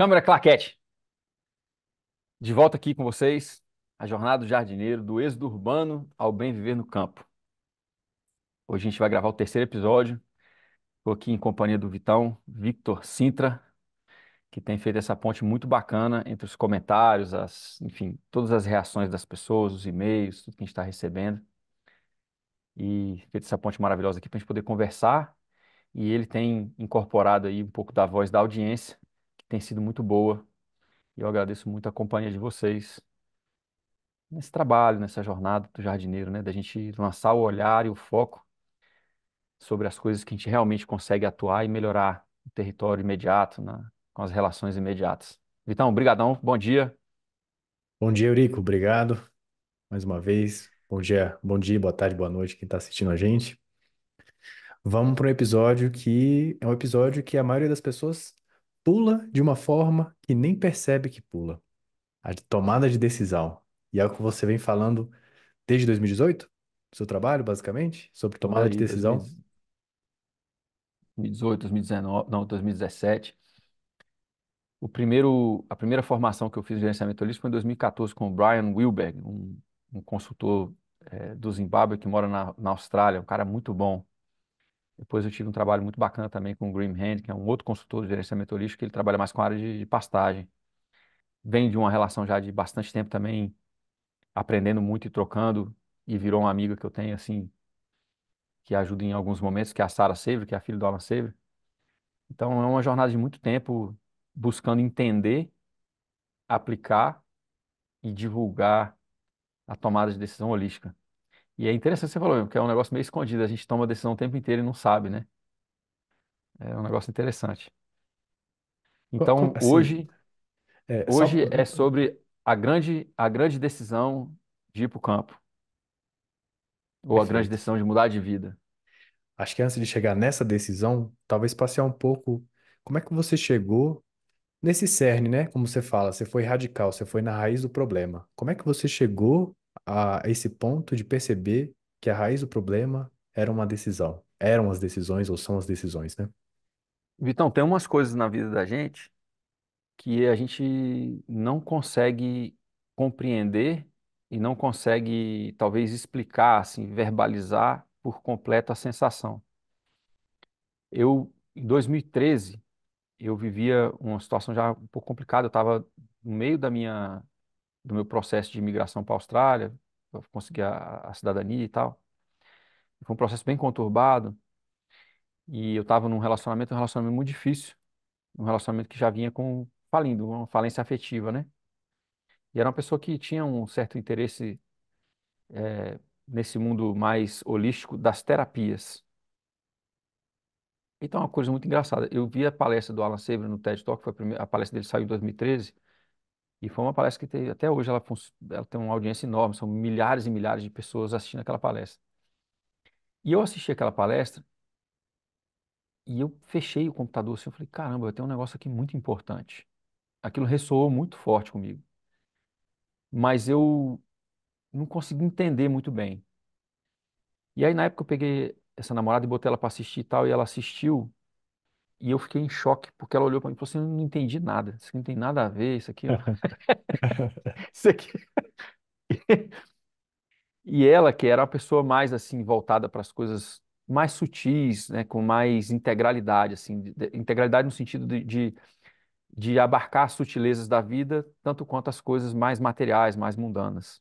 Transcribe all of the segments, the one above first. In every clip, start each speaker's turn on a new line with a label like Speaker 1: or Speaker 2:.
Speaker 1: Câmera Claquete. De volta aqui com vocês, a jornada do jardineiro, do êxodo urbano ao bem viver no campo. Hoje a gente vai gravar o terceiro episódio. Estou aqui em companhia do Vitão Victor Sintra, que tem feito essa ponte muito bacana entre os comentários, as, enfim, todas as reações das pessoas, os e-mails, tudo que a gente está recebendo. E feito essa ponte maravilhosa aqui para a gente poder conversar. E ele tem incorporado aí um pouco da voz da audiência tem sido muito boa. E eu agradeço muito a companhia de vocês nesse trabalho, nessa jornada do jardineiro, né? Da gente lançar o olhar e o foco sobre as coisas que a gente realmente consegue atuar e melhorar o território imediato, na, com as relações imediatas. Vitão, brigadão, bom dia.
Speaker 2: Bom dia, Eurico, obrigado mais uma vez. Bom dia, bom dia, boa tarde, boa noite quem está assistindo a gente. Vamos para um episódio que é um episódio que a maioria das pessoas pula de uma forma que nem percebe que pula. A tomada de decisão. E é o que você vem falando desde 2018, no seu trabalho, basicamente, sobre tomada aí, de decisão.
Speaker 1: 2018, 2019, não, 2017. O primeiro, a primeira formação que eu fiz de gerenciamento holístico foi em 2014 com o Brian Wilberg, um, um consultor é, do Zimbábue que mora na, na Austrália, um cara muito bom. Depois eu tive um trabalho muito bacana também com o Green Hand, que é um outro consultor de gerenciamento holístico, que ele trabalha mais com a área de, de pastagem. Vem de uma relação já de bastante tempo também, aprendendo muito e trocando, e virou uma amiga que eu tenho, assim, que ajuda em alguns momentos, que é a Sara Sevre, que é a filha do Alan Sevre. Então é uma jornada de muito tempo buscando entender, aplicar e divulgar a tomada de decisão holística. E é interessante o que você falou mesmo, porque é um negócio meio escondido. A gente toma decisão o tempo inteiro e não sabe, né? É um negócio interessante. Então, Assim, hoje, é, só, hoje é sobre a grande, a grande decisão
Speaker 2: de ir para o campo, ou a grande decisão de mudar de vida. Acho que antes de chegar nessa decisão, talvez passear um pouco como é que você chegou nesse cerne, né? Como você fala, você foi radical, você foi na raiz do problema. Como é que você chegou a esse ponto de perceber que a raiz do problema era uma decisão. Eram as decisões ou são as decisões, né?
Speaker 1: Vitão, tem umas coisas na vida da gente que a gente não consegue compreender e não consegue talvez explicar, assim, verbalizar por completo a sensação. Eu, em 2013, eu vivia uma situação já um pouco complicada, eu estava no meio da minha do meu processo de imigração para a Austrália, para conseguir a, a, cidadania e tal. Foi um processo bem conturbado. E eu estava num relacionamento, um relacionamento muito difícil, um relacionamento que já vinha com falindo, uma falência afetiva, né? E era uma pessoa que tinha um certo interesse é, nesse mundo mais holístico das terapias. Então, é uma coisa muito engraçada. Eu vi a palestra do Alan Sebra no TED Talk, foi a, primeira, a palestra dele saiu em 2013. E foi uma palestra que teve, até hoje ela, ela tem uma audiência enorme, são milhares e milhares de pessoas assistindo aquela palestra. E eu assisti aquela palestra e eu fechei o computador assim, eu falei, caramba, eu tenho um negócio aqui muito importante. Aquilo ressoou muito forte comigo. Mas eu não consegui entender muito bem. E aí, na época, eu peguei essa namorada e botei ela para assistir e tal, e ela assistiu e eu fiquei em choque, porque ela olhou para mim e falou assim: não entendi nada, isso aqui não tem nada a ver, isso aqui. É isso aqui. e ela, que era a pessoa mais assim voltada para as coisas mais sutis, né, com mais integralidade, assim, integralidade no sentido de, de, de abarcar as sutilezas da vida, tanto quanto as coisas mais materiais, mais mundanas.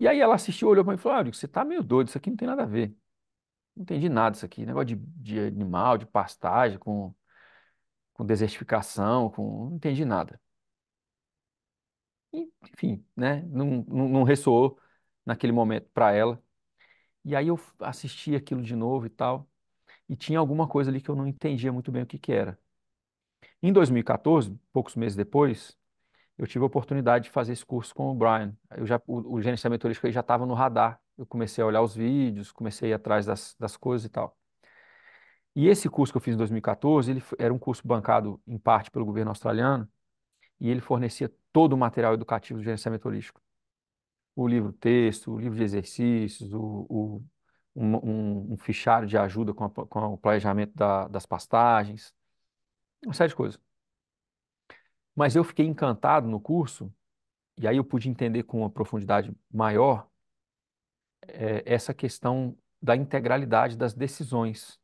Speaker 1: E aí ela assistiu, olhou para mim e falou: ah, você tá meio doido, isso aqui não tem nada a ver não entendi nada isso aqui. Negócio de, de animal, de pastagem, com, com desertificação, com, não entendi nada. E, enfim, né? Não, não, não ressoou naquele momento para ela. E aí eu assisti aquilo de novo e tal. E tinha alguma coisa ali que eu não entendia muito bem o que que era. Em 2014, poucos meses depois, eu tive a oportunidade de fazer esse curso com o Brian. Eu já, o, o gerenciamento turístico já estava no radar. Eu comecei a olhar os vídeos, comecei a ir atrás das, das coisas e tal. E esse curso que eu fiz em 2014, ele era um curso bancado em parte pelo governo australiano e ele fornecia todo o material educativo do gerenciamento holístico. O livro texto, o livro de exercícios, o, o um, um, um, fichário de ajuda com, a, com o planejamento da, das pastagens, uma série de coisas. Mas eu fiquei encantado no curso, e aí eu pude entender com uma profundidade maior é, essa questão da integralidade das decisões.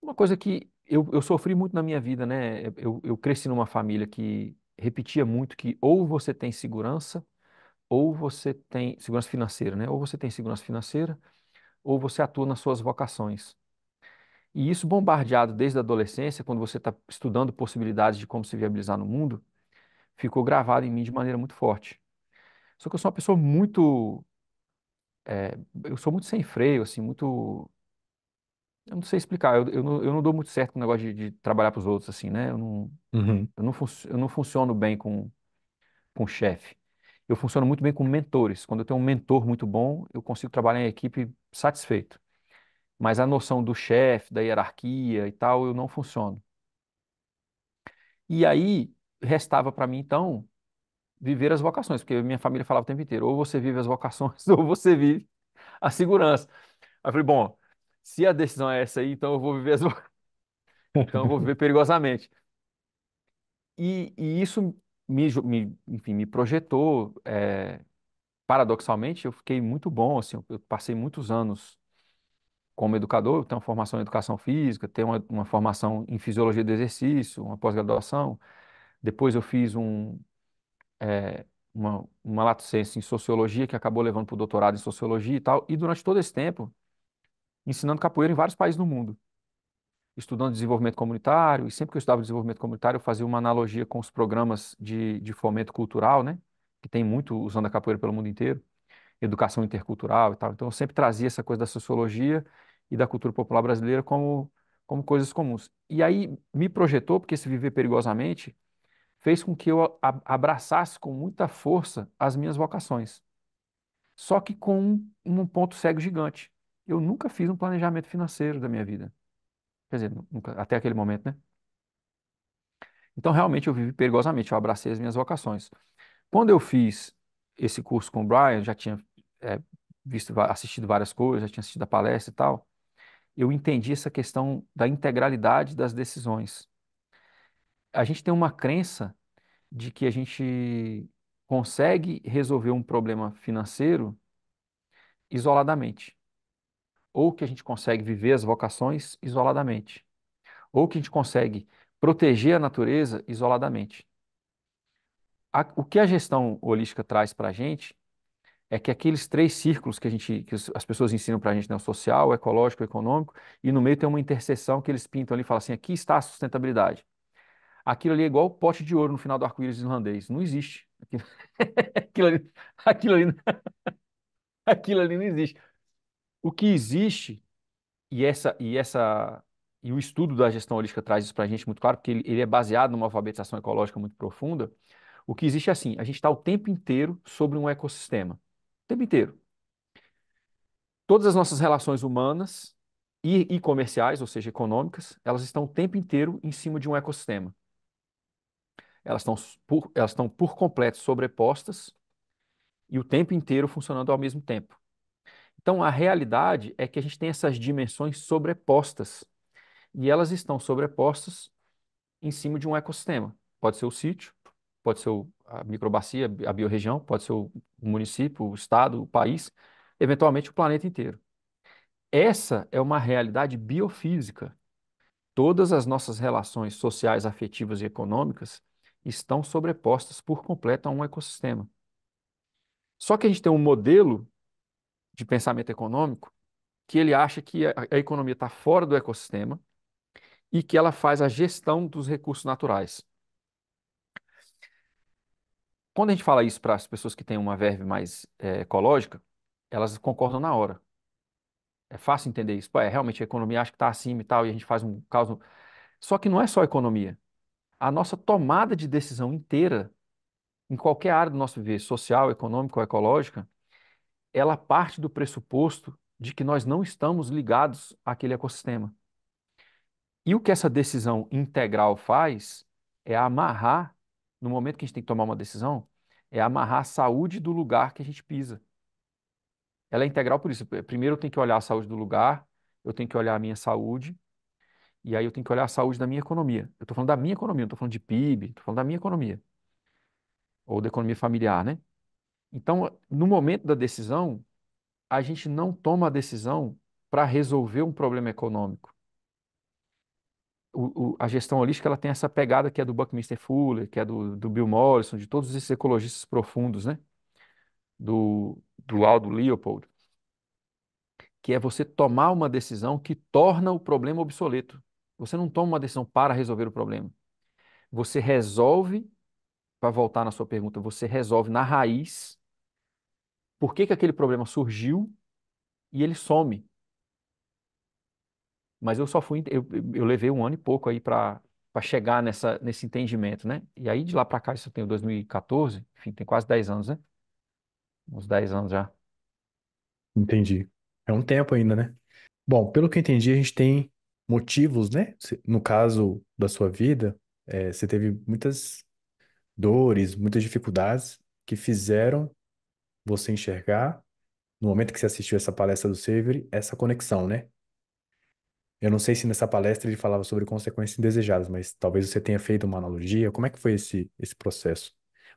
Speaker 1: Uma coisa que eu, eu sofri muito na minha vida, né? Eu, eu cresci numa família que repetia muito que ou você tem segurança, ou você tem segurança financeira, né? Ou você tem segurança financeira, ou você atua nas suas vocações. E isso bombardeado desde a adolescência, quando você está estudando possibilidades de como se viabilizar no mundo, ficou gravado em mim de maneira muito forte. Só que eu sou uma pessoa muito. É, eu sou muito sem freio, assim, muito. Eu não sei explicar, eu, eu, não, eu não dou muito certo com o negócio de, de trabalhar para os outros, assim, né? Eu não, uhum. eu não, eu não funciono bem com, com chefe. Eu funciono muito bem com mentores. Quando eu tenho um mentor muito bom, eu consigo trabalhar em equipe satisfeito mas a noção do chefe, da hierarquia e tal, eu não funciono. E aí restava para mim então viver as vocações, porque minha família falava o tempo inteiro, ou você vive as vocações ou você vive a segurança. Aí eu falei, bom, se a decisão é essa aí, então eu vou viver as então eu vou viver perigosamente. E, e isso me, me, enfim, me projetou, é, paradoxalmente, eu fiquei muito bom, assim, eu passei muitos anos como educador, eu tenho uma formação em educação física, tenho uma, uma formação em fisiologia do exercício, uma pós-graduação. Depois eu fiz um, é, uma, uma em sociologia, que acabou levando para o doutorado em sociologia e tal. E durante todo esse tempo, ensinando capoeira em vários países do mundo, estudando desenvolvimento comunitário. E sempre que eu estudava desenvolvimento comunitário, eu fazia uma analogia com os programas de, de fomento cultural, né? Que tem muito usando a capoeira pelo mundo inteiro educação intercultural e tal. Então eu sempre trazia essa coisa da sociologia e da cultura popular brasileira como, como coisas comuns. E aí me projetou, porque esse viver perigosamente fez com que eu abraçasse com muita força as minhas vocações. Só que com um, um ponto cego gigante. Eu nunca fiz um planejamento financeiro da minha vida. Quer dizer, nunca, até aquele momento, né? Então, realmente, eu vivi perigosamente, eu abracei as minhas vocações. Quando eu fiz esse curso com o Brian, já tinha é, visto, assistido várias coisas, já tinha assistido a palestra e tal, eu entendi essa questão da integralidade das decisões. A gente tem uma crença de que a gente consegue resolver um problema financeiro isoladamente, ou que a gente consegue viver as vocações isoladamente, ou que a gente consegue proteger a natureza isoladamente. A, o que a gestão holística traz para a gente é que aqueles três círculos que, a gente, que as pessoas ensinam para a gente, né, o social, o ecológico, o econômico, e no meio tem uma interseção que eles pintam ali e falam assim, aqui está a sustentabilidade. Aquilo ali é igual o pote de ouro no final do arco-íris irlandês, não existe. Aquilo, aquilo, ali, aquilo, ali, aquilo ali não existe. O que existe, e essa, e essa e o estudo da gestão holística traz isso para a gente muito claro, porque ele, ele é baseado numa alfabetização ecológica muito profunda, o que existe é assim, a gente está o tempo inteiro sobre um ecossistema. O tempo inteiro. Todas as nossas relações humanas e, e comerciais, ou seja, econômicas, elas estão o tempo inteiro em cima de um ecossistema. Elas estão por, elas estão por completo sobrepostas e o tempo inteiro funcionando ao mesmo tempo. Então, a realidade é que a gente tem essas dimensões sobrepostas e elas estão sobrepostas em cima de um ecossistema. Pode ser o sítio, pode ser o, a microbacia, a biorregião, pode ser o município, o estado, o país, eventualmente o planeta inteiro. Essa é uma realidade biofísica. Todas as nossas relações sociais, afetivas e econômicas estão sobrepostas por completo a um ecossistema. Só que a gente tem um modelo de pensamento econômico que ele acha que a, a economia está fora do ecossistema e que ela faz a gestão dos recursos naturais. Quando a gente fala isso para as pessoas que têm uma verve mais é, ecológica, elas concordam na hora. É fácil entender isso. Pô, é, realmente a economia acha que está acima e tal, e a gente faz um caos. Só que não é só a economia. A nossa tomada de decisão inteira, em qualquer área do nosso viver, social, econômico ou ecológica, ela parte do pressuposto de que nós não estamos ligados àquele ecossistema. E o que essa decisão integral faz é amarrar no momento que a gente tem que tomar uma decisão, é amarrar a saúde do lugar que a gente pisa. Ela é integral por isso. Primeiro eu tenho que olhar a saúde do lugar, eu tenho que olhar a minha saúde, e aí eu tenho que olhar a saúde da minha economia. Eu estou falando da minha economia, não estou falando de PIB, estou falando da minha economia. Ou da economia familiar, né? Então, no momento da decisão, a gente não toma a decisão para resolver um problema econômico o, o, a gestão holística ela tem essa pegada que é do Buckminster Fuller, que é do, do Bill Morrison, de todos esses ecologistas profundos, né? Do, do Aldo Leopold, que é você tomar uma decisão que torna o problema obsoleto. Você não toma uma decisão para resolver o problema. Você resolve, para voltar na sua pergunta, você resolve na raiz por que, que aquele problema surgiu e ele some. Mas eu só fui, eu, eu levei um ano e pouco aí para para chegar nessa, nesse entendimento, né? E aí de lá para cá, isso eu tenho 2014, enfim, tem quase 10 anos, né? Uns 10 anos já.
Speaker 2: Entendi. É um tempo ainda, né? Bom, pelo que eu entendi, a gente tem motivos, né? No caso da sua vida, é, você teve muitas dores, muitas dificuldades que fizeram você enxergar, no momento que você assistiu essa palestra do Savery, essa conexão, né? Eu não sei se nessa palestra ele falava sobre consequências indesejadas, mas talvez você tenha feito uma analogia. Como é que foi esse, esse processo?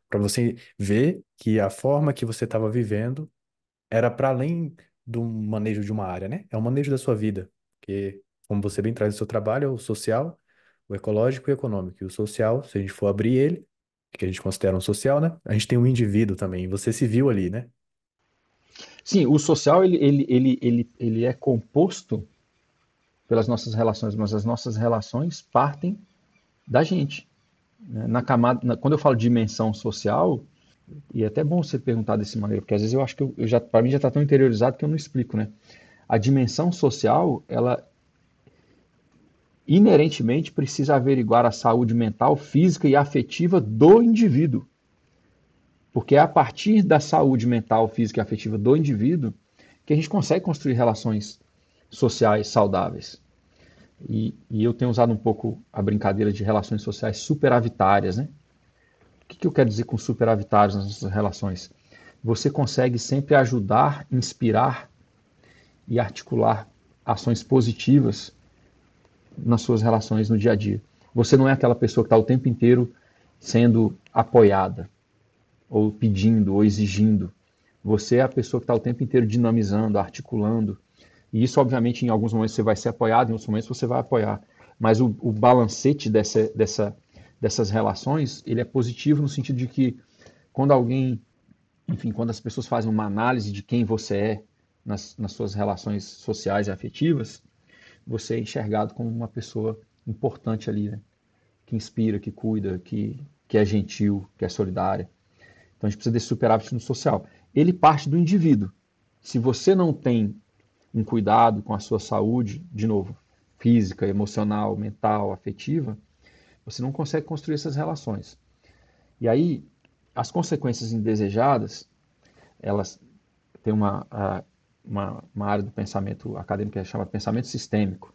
Speaker 2: Para você ver que a forma que você estava vivendo era para além do manejo de uma área, né? É o manejo da sua vida. Porque, como você bem traz no seu trabalho, é o social, o ecológico e o econômico. E o social, se a gente for abrir ele, que a gente considera um social, né? A gente tem um indivíduo também. Você se viu ali, né? Sim, o social ele, ele, ele, ele, ele é composto
Speaker 1: pelas nossas relações, mas as nossas relações partem da gente. Né? Na camada, na, quando eu falo dimensão social, e é até bom você perguntar desse maneira, porque às vezes eu acho que eu, eu já, para mim já está tão interiorizado que eu não explico, né? A dimensão social, ela inerentemente precisa averiguar a saúde mental, física e afetiva do indivíduo. Porque é a partir da saúde mental, física e afetiva do indivíduo que a gente consegue construir relações sociais saudáveis. E, e, eu tenho usado um pouco a brincadeira de relações sociais superavitárias, né? O que, que eu quero dizer com superavitárias nas nossas relações? Você consegue sempre ajudar, inspirar e articular ações positivas nas suas relações no dia a dia. Você não é aquela pessoa que está o tempo inteiro sendo apoiada, ou pedindo, ou exigindo. Você é a pessoa que está o tempo inteiro dinamizando, articulando, e isso, obviamente, em alguns momentos você vai ser apoiado, em outros momentos você vai apoiar. Mas o, o balancete dessa, dessa, dessas relações, ele é positivo no sentido de que quando alguém, enfim, quando as pessoas fazem uma análise de quem você é nas, nas suas relações sociais e afetivas, você é enxergado como uma pessoa importante ali, né? que inspira, que cuida, que, que é gentil, que é solidária. Então a gente precisa desse superávit no social. Ele parte do indivíduo. Se você não tem um cuidado com a sua saúde, de novo, física, emocional, mental, afetiva, você não consegue construir essas relações. E aí, as consequências indesejadas, elas têm uma, uma, uma área do pensamento acadêmico que é chamada pensamento sistêmico.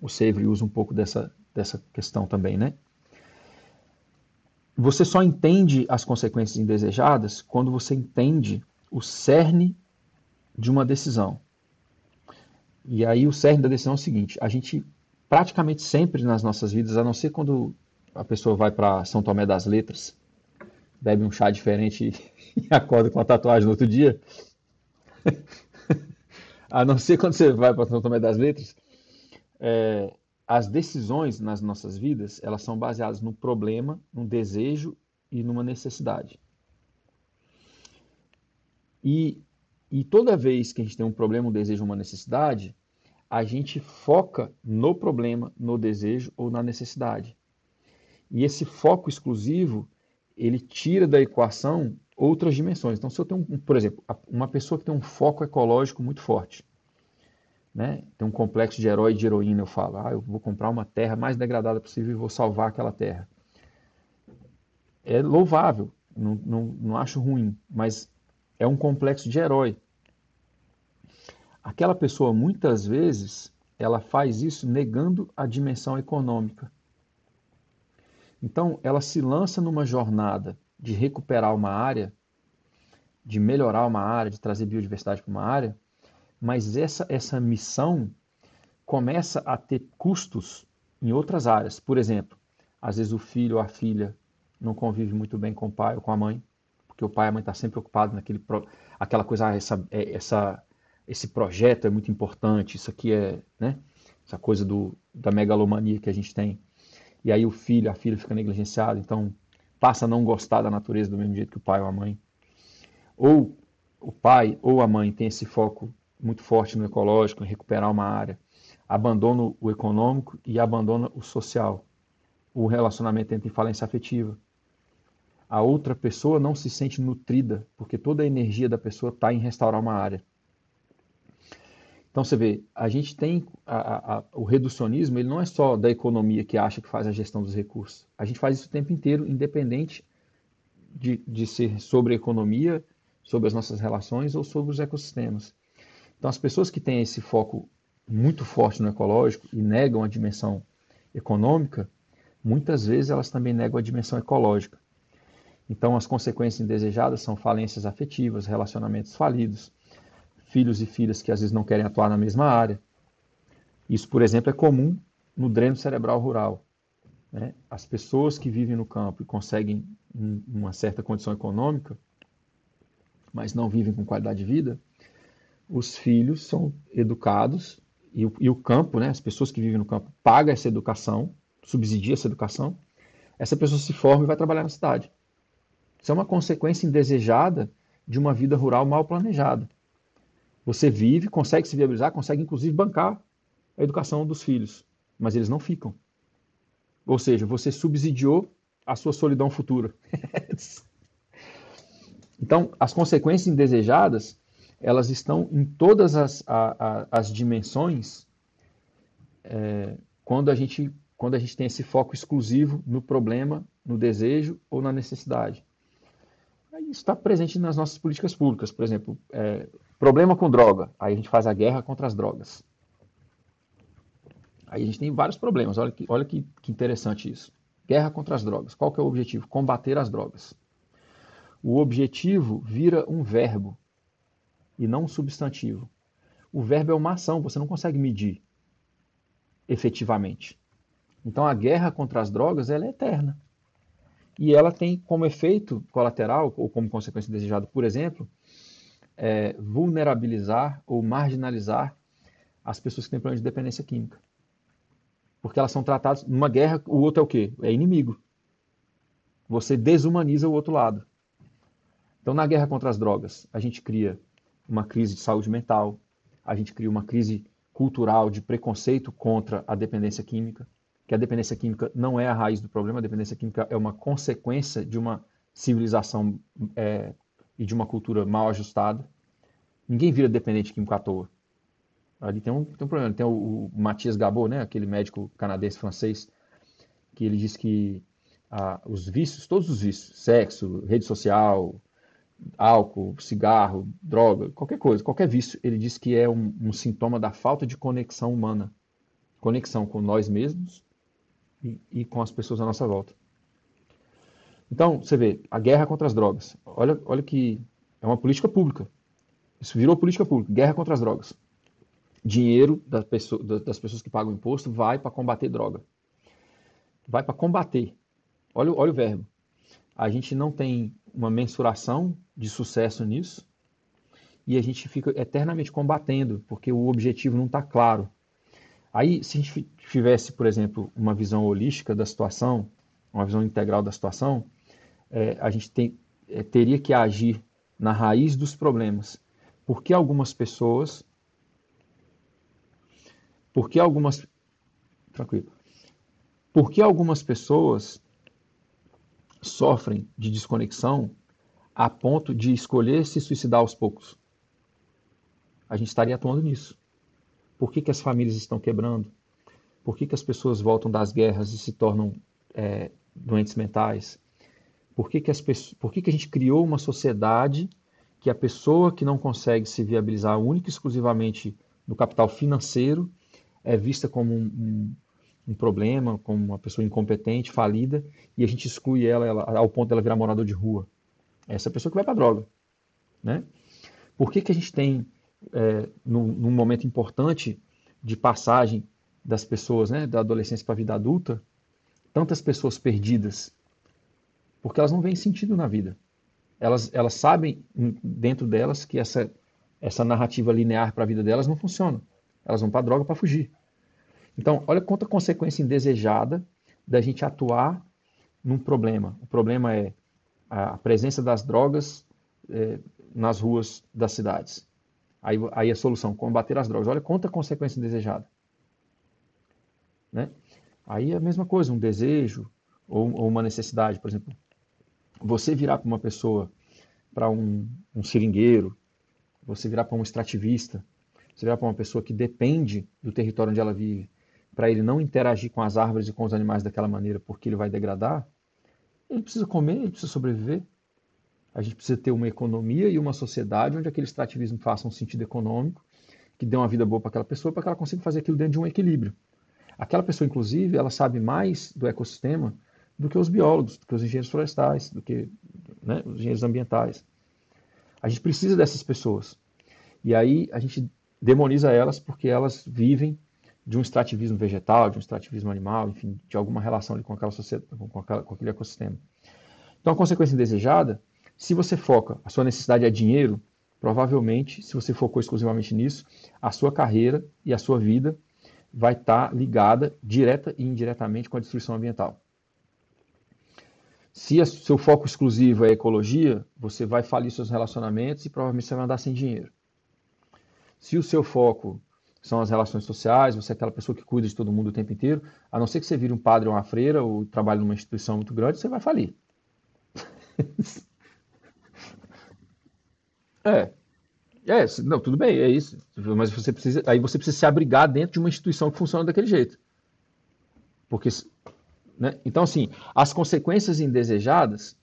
Speaker 1: O Sevre usa um pouco dessa, dessa questão também, né? Você só entende as consequências indesejadas quando você entende o cerne de uma decisão. E aí o cerne da decisão é o seguinte: a gente praticamente sempre nas nossas vidas, a não ser quando a pessoa vai para São Tomé das Letras, bebe um chá diferente e acorda com a tatuagem no outro dia. a não ser quando você vai para São Tomé das Letras, é, as decisões nas nossas vidas elas são baseadas no problema, no desejo e numa necessidade. E e toda vez que a gente tem um problema, um desejo, uma necessidade, a gente foca no problema, no desejo ou na necessidade. E esse foco exclusivo, ele tira da equação outras dimensões. Então, se eu tenho, por exemplo, uma pessoa que tem um foco ecológico muito forte, né? tem um complexo de herói e de heroína, eu falo, ah, eu vou comprar uma terra mais degradada possível e vou salvar aquela terra. É louvável, não, não, não acho ruim, mas é um complexo de herói. Aquela pessoa, muitas vezes, ela faz isso negando a dimensão econômica. Então, ela se lança numa jornada de recuperar uma área, de melhorar uma área, de trazer biodiversidade para uma área, mas essa, essa missão começa a ter custos em outras áreas. Por exemplo, às vezes o filho ou a filha não convive muito bem com o pai ou com a mãe, porque o pai e a mãe estão tá sempre ocupados naquele aquela coisa, ah, essa, é, essa esse projeto é muito importante, isso aqui é, né? Essa coisa do, da megalomania que a gente tem. E aí o filho, a filha fica negligenciada, então passa a não gostar da natureza do mesmo jeito que o pai ou a mãe. Ou o pai ou a mãe tem esse foco muito forte no ecológico, em recuperar uma área. Abandona o econômico e abandona o social. O relacionamento entra em falência afetiva. A outra pessoa não se sente nutrida, porque toda a energia da pessoa está em restaurar uma área. Então você vê, a gente tem a, a, o reducionismo, ele não é só da economia que acha que faz a gestão dos recursos. A gente faz isso o tempo inteiro, independente de, de ser sobre a economia, sobre as nossas relações ou sobre os ecossistemas. Então as pessoas que têm esse foco muito forte no ecológico e negam a dimensão econômica, muitas vezes elas também negam a dimensão ecológica. Então as consequências indesejadas são falências afetivas, relacionamentos falidos filhos e filhas que às vezes não querem atuar na mesma área. Isso, por exemplo, é comum no dreno cerebral rural. Né? As pessoas que vivem no campo e conseguem uma certa condição econômica, mas não vivem com qualidade de vida, os filhos são educados e o, e o campo, né? as pessoas que vivem no campo, pagam essa educação, subsidia essa educação. Essa pessoa se forma e vai trabalhar na cidade. Isso é uma consequência indesejada de uma vida rural mal planejada. Você vive, consegue se viabilizar, consegue inclusive bancar a educação dos filhos, mas eles não ficam. Ou seja, você subsidiou a sua solidão futura. então, as consequências indesejadas, elas estão em todas as, a, a, as dimensões é, quando, a gente, quando a gente tem esse foco exclusivo no problema, no desejo ou na necessidade. Isso está presente nas nossas políticas públicas, por exemplo, é, problema com droga, aí a gente faz a guerra contra as drogas. Aí a gente tem vários problemas, olha que, olha que, que interessante isso. Guerra contra as drogas, qual que é o objetivo? Combater as drogas. O objetivo vira um verbo e não um substantivo. O verbo é uma ação, você não consegue medir efetivamente. Então a guerra contra as drogas ela é eterna e ela tem como efeito colateral, ou como consequência desejada, por exemplo, é, vulnerabilizar ou marginalizar as pessoas que têm problemas de dependência química. Porque elas são tratadas, numa guerra, o outro é o quê? É inimigo. Você desumaniza o outro lado. Então, na guerra contra as drogas, a gente cria uma crise de saúde mental, a gente cria uma crise cultural de preconceito contra a dependência química, que a dependência química não é a raiz do problema, a dependência química é uma consequência de uma civilização é, e de uma cultura mal ajustada. Ninguém vira dependente químico à toa. Ali tem um, tem um problema. Tem o, o Matias Gabot, né, aquele médico canadense-francês, que ele diz que ah, os vícios, todos os vícios, sexo, rede social, álcool, cigarro, droga, qualquer coisa, qualquer vício, ele diz que é um, um, sintoma da falta de conexão humana. Conexão com nós mesmos e, com as pessoas à nossa volta. Então, você vê, a guerra contra as drogas. Olha, olha que é uma política pública. Isso virou política pública, guerra contra as drogas. Dinheiro das, das pessoas que pagam imposto vai para combater droga. Vai para combater. Olha, olha o verbo. A gente não tem uma mensuração de sucesso nisso e a gente fica eternamente combatendo, porque o objetivo não está claro. Aí, se a gente tivesse, por exemplo, uma visão holística da situação, uma visão integral da situação, é, a gente tem, é, teria que agir na raiz dos problemas. Por que algumas pessoas. Por que algumas. Tranquilo. Por que algumas pessoas sofrem de desconexão a ponto de escolher se suicidar aos poucos? A gente estaria atuando nisso. Por que, que as famílias estão quebrando? Por que, que as pessoas voltam das guerras e se tornam é, doentes mentais? Por, que, que, as pessoas, por que, que a gente criou uma sociedade que a pessoa que não consegue se viabilizar única e exclusivamente no capital financeiro é vista como um, um, um, problema, como uma pessoa incompetente, falida, e a gente exclui ela, ela ao ponto dela de virar morador de rua? Essa é pessoa que vai para droga, né? Por que, que a gente tem é, num, num, momento importante de passagem das pessoas, né, da adolescência para a vida adulta, tantas pessoas perdidas, porque elas não veem sentido na vida. Elas, elas sabem hum, dentro delas que essa, essa narrativa linear para a vida delas não funciona. Elas vão para droga para fugir. Então, olha quanta consequência indesejada da gente atuar num problema. O problema é a presença das drogas é, nas ruas das cidades. Aí, aí a solução, combater as drogas. Olha quanta consequência desejada. Né? Aí é a mesma coisa, um desejo ou, ou uma necessidade. Por exemplo, você virar para uma pessoa, para um, um seringueiro, você virar para um extrativista, você virar para uma pessoa que depende do território onde ela vive, para ele não interagir com as árvores e com os animais daquela maneira, porque ele vai degradar, ele precisa comer, ele precisa sobreviver. A gente precisa ter uma economia e uma sociedade onde aquele extrativismo faça um sentido econômico, que dê uma vida boa para aquela pessoa, para que ela consiga fazer aquilo dentro de um equilíbrio. Aquela pessoa, inclusive, ela sabe mais do ecossistema do que os biólogos, do que os engenheiros florestais, do que né, os engenheiros ambientais. A gente precisa dessas pessoas. E aí a gente demoniza elas porque elas vivem de um extrativismo vegetal, de um extrativismo animal, enfim, de alguma relação com, aquela sociedade, com, aquela, com aquele ecossistema. Então, a consequência indesejada se você foca, a sua necessidade é dinheiro, provavelmente, se você focou exclusivamente nisso, a sua carreira e a sua vida vai estar tá ligada direta e indiretamente com a destruição ambiental. Se o seu foco exclusivo é ecologia, você vai falir seus relacionamentos e provavelmente você vai andar sem dinheiro. Se o seu foco são as relações sociais, você é aquela pessoa que cuida de todo mundo o tempo inteiro, a não ser que você vire um padre ou uma freira ou trabalhe numa instituição muito grande, você vai falir. É. É, não, tudo bem, é isso. Mas você precisa, aí você precisa se abrigar dentro de uma instituição que funciona daquele jeito. Porque, né? Então, assim, as consequências indesejadas,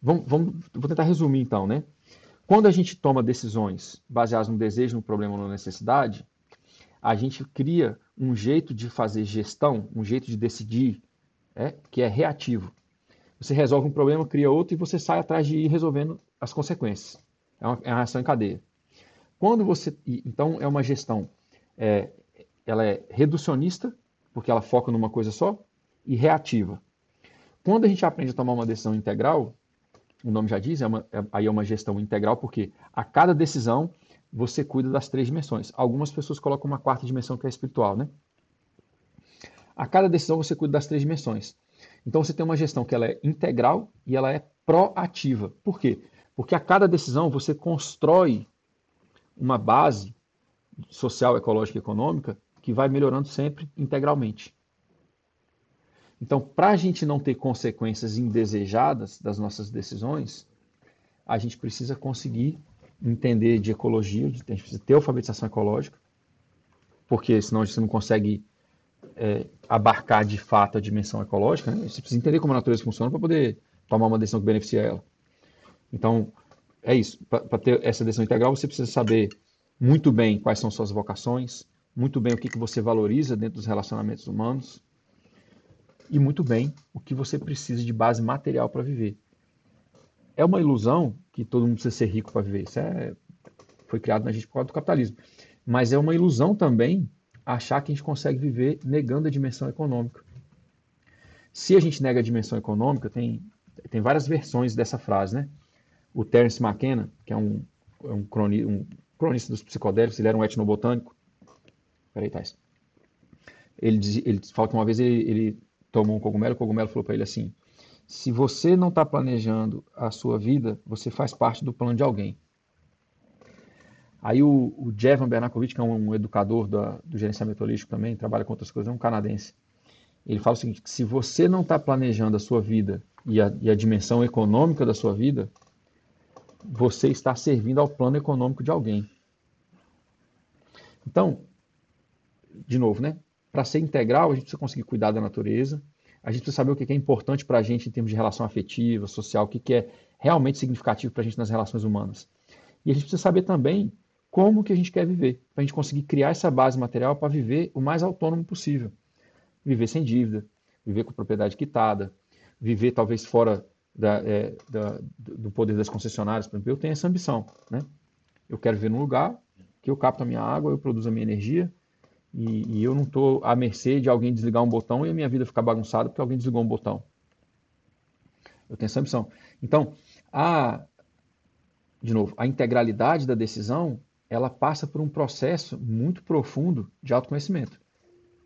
Speaker 1: vamos, vamos, vou tentar resumir então, né? Quando a gente toma decisões baseadas no desejo, no problema ou na necessidade, a gente cria um jeito de fazer gestão, um jeito de decidir, é, que é reativo. Você resolve um problema, cria outro e você sai atrás de ir resolvendo as consequências. É uma, é uma ação em cadeia. Quando você. Então, é uma gestão. É, ela é reducionista, porque ela foca numa coisa só, e reativa. Quando a gente aprende a tomar uma decisão integral, o nome já diz, é uma, é, aí é uma gestão integral, porque a cada decisão você cuida das três dimensões. Algumas pessoas colocam uma quarta dimensão que é espiritual, né? A cada decisão você cuida das três dimensões. Então você tem uma gestão que ela é integral e ela é proativa. Por quê? Porque a cada decisão você constrói uma base social, ecológica e econômica que vai melhorando sempre integralmente. Então, para a gente não ter consequências indesejadas das nossas decisões, a gente precisa conseguir entender de ecologia, a gente precisa ter alfabetização ecológica, porque senão a gente não consegue é, abarcar de fato a dimensão ecológica. Né? Você precisa entender como a natureza funciona para poder tomar uma decisão que beneficie ela. Então, é isso. Para ter essa decisão integral, você precisa saber muito bem quais são suas vocações, muito bem o que, que você valoriza dentro dos relacionamentos humanos e muito bem o que você precisa de base material para viver. É uma ilusão que todo mundo precisa ser rico para viver. Isso é, foi criado na gente por causa do capitalismo. Mas é uma ilusão também achar que a gente consegue viver negando a dimensão econômica. Se a gente nega a dimensão econômica, tem, tem várias versões dessa frase, né? o Terence McKenna, que é um, é um, croni, um cronista dos psicodélicos, ele era um etnobotânico. Peraí, Thais. Ele, diz, ele fala que uma vez ele, ele tomou um cogumelo, o cogumelo falou para ele assim: se você não está planejando a sua vida, você faz parte do plano de alguém. Aí o, o Jevan Bernakovic, que é um, educador da, do gerenciamento holístico também, trabalha com outras coisas, é um canadense. Ele fala o seguinte, se você não está planejando a sua vida e a, e a dimensão econômica da sua vida, você está servindo ao plano econômico de alguém. Então, de novo, né? Para ser integral, a gente precisa conseguir cuidar da natureza, a gente precisa saber o que é importante para a gente em termos de relação afetiva, social, o que é realmente significativo para a gente nas relações humanas. E a gente precisa saber também como que a gente quer viver, para a gente conseguir criar essa base material para viver o mais autônomo possível. Viver sem dívida, viver com propriedade quitada, viver talvez fora da, é, da, do poder das concessionárias, por exemplo, eu tenho essa ambição. Né? Eu quero viver num lugar que eu capto a minha água, eu produzo a minha energia, e, e eu não estou à mercê de alguém desligar um botão e a minha vida ficar bagunçada porque alguém desligou um botão. Eu tenho essa ambição. Então, a, de novo, a integralidade da decisão, ela passa por um processo muito profundo de autoconhecimento.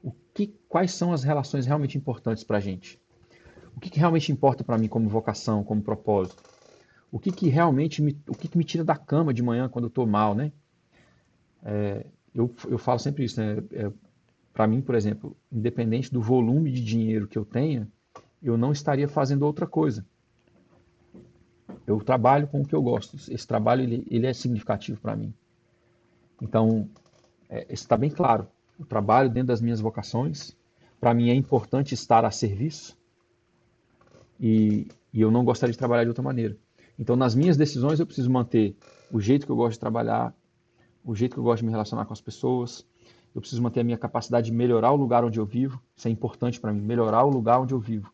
Speaker 1: O que, quais são as relações realmente importantes para a gente? o que, que realmente importa para mim como vocação, como propósito? O que, que realmente me, o que, que me tira da cama de manhã quando eu estou mal, né? É, eu, eu falo sempre isso, né? É, para mim, por exemplo, independente do volume de dinheiro que eu tenha, eu não estaria fazendo outra coisa. Eu trabalho com o que eu gosto. Esse trabalho ele, ele é significativo para mim. Então, é, está bem claro. O trabalho dentro das minhas vocações, para mim é importante estar a serviço e, e eu não gostaria de trabalhar de outra maneira. Então, nas minhas decisões, eu preciso manter o jeito que eu gosto de trabalhar, o jeito que eu gosto de me relacionar com as pessoas. Eu preciso manter a minha capacidade de melhorar o lugar onde eu vivo. Isso é importante para mim, melhorar o lugar onde eu vivo.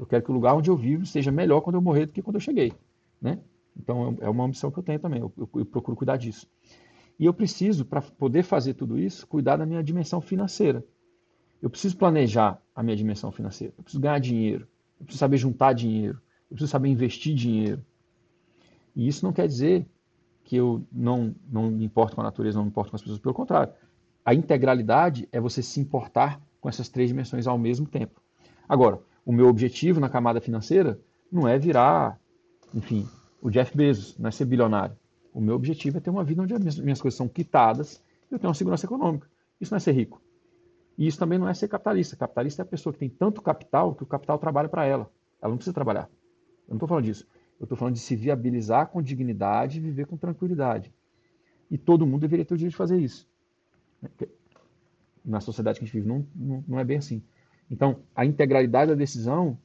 Speaker 1: Eu quero que o lugar onde eu vivo seja melhor quando eu morrer do que quando eu cheguei, né? Então é, é uma ambição que eu tenho também. Eu, eu, eu procuro cuidar disso. E eu preciso, para poder fazer tudo isso, cuidar da minha dimensão financeira. Eu preciso planejar a minha dimensão financeira. Eu preciso ganhar dinheiro eu preciso saber juntar dinheiro, eu preciso saber investir dinheiro. E isso não quer dizer que eu não, não me importo com a natureza, não me importo com as pessoas, pelo contrário. A integralidade é você se importar com essas três dimensões ao mesmo tempo. Agora, o meu objetivo na camada financeira não é virar, enfim, o Jeff Bezos, não é ser bilionário. O meu objetivo é ter uma vida onde as minhas coisas são quitadas e eu tenho uma segurança econômica. Isso não é ser rico. E isso também não é ser capitalista. Capitalista é a pessoa que tem tanto capital que o capital trabalha para ela. Ela não precisa trabalhar. Eu não estou falando disso. Eu estou falando de se viabilizar com dignidade e viver com tranquilidade. E todo mundo deveria ter o direito de fazer isso. Na sociedade que a gente vive, não, não, não é bem assim. Então, a integralidade da decisão,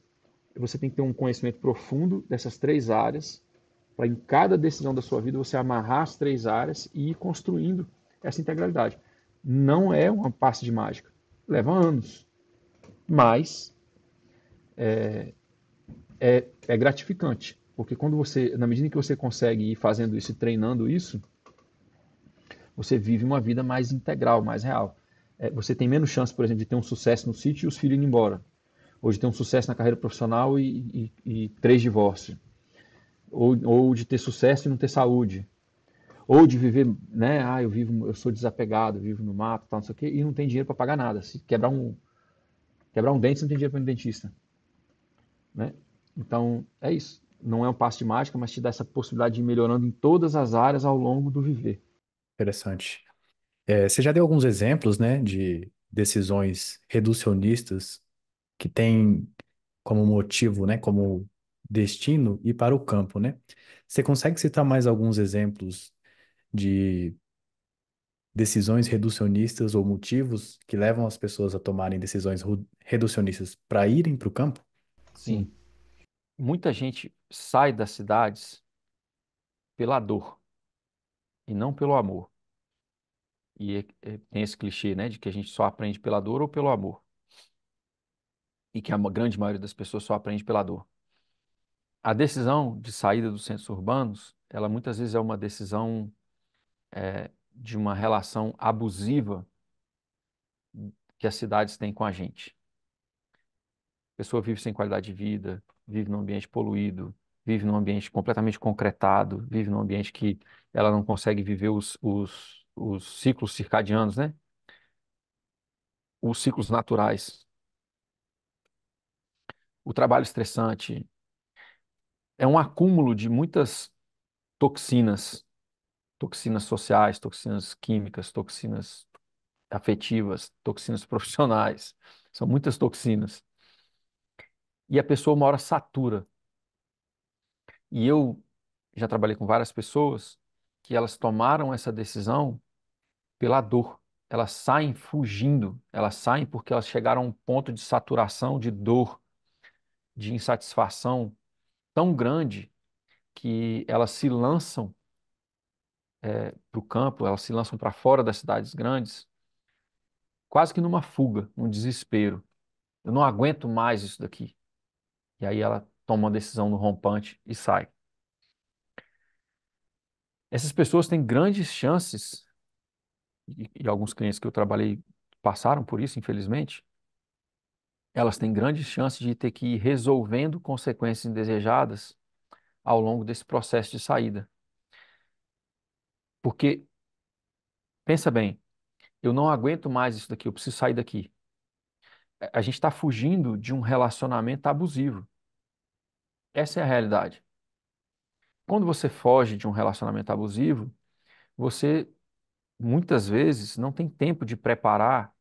Speaker 1: você tem que ter um conhecimento profundo dessas três áreas, para em cada decisão da sua vida você amarrar as três áreas e ir construindo essa integralidade. Não é uma passe de mágica leva anos. Mas é, é, é gratificante, porque quando você, na medida que você consegue ir fazendo isso e treinando isso, você vive uma vida mais integral, mais real. É, você tem menos chance, por exemplo, de ter um sucesso no sítio e os filhos indo embora. Ou de ter um sucesso na carreira profissional e, e, e três divórcios. Ou, ou de ter sucesso e não ter saúde ou de viver, né? Ah, eu vivo, eu sou desapegado, vivo no mato, tal, não sei o quê, e não tem dinheiro para pagar nada. Se quebrar um quebrar um dente, você não tem dinheiro para no dentista, né? Então, é isso. Não é um passo de mágica, mas te dá essa possibilidade de ir melhorando em todas as áreas ao longo do
Speaker 2: viver. Interessante. É, você já deu alguns exemplos, né, de decisões reducionistas que têm como motivo, né, como destino ir para o campo, né? Você consegue citar mais alguns exemplos de decisões reducionistas ou motivos que levam as pessoas a tomarem decisões reducionistas para irem para o campo? Sim.
Speaker 1: Muita gente sai das cidades pela dor e não pelo amor. E é, é, tem esse clichê, né, de que a gente só aprende pela dor ou pelo amor. E que a grande maioria das pessoas só aprende pela dor. A decisão de saída dos centros urbanos, ela muitas vezes é uma decisão é, de uma relação abusiva que as cidades têm com a gente. A pessoa vive sem qualidade de vida, vive num ambiente poluído, vive num ambiente completamente concretado, vive num ambiente que ela não consegue viver os, os, os ciclos circadianos, né? Os ciclos naturais. O trabalho estressante. É um acúmulo de muitas toxinas toxinas sociais, toxinas químicas, toxinas afetivas, toxinas profissionais. São muitas toxinas. E a pessoa uma hora satura. E eu já trabalhei com várias pessoas que elas tomaram essa decisão pela dor. Elas saem fugindo, elas saem porque elas chegaram a um ponto de saturação, de dor, de insatisfação tão grande que elas se lançam é, para o campo, elas se lançam para fora das cidades grandes, quase que numa fuga, num desespero. Eu não aguento mais isso daqui. E aí ela toma uma decisão no rompante e sai. Essas pessoas têm grandes chances, e, e alguns clientes que eu trabalhei passaram por isso, infelizmente, elas têm grandes chances de ter que ir resolvendo consequências indesejadas ao longo desse processo de saída. Porque, pensa bem, eu não aguento mais isso daqui, eu preciso sair daqui. A gente está fugindo de um relacionamento abusivo. Essa é a realidade. Quando você foge de um relacionamento abusivo, você muitas vezes não tem tempo de preparar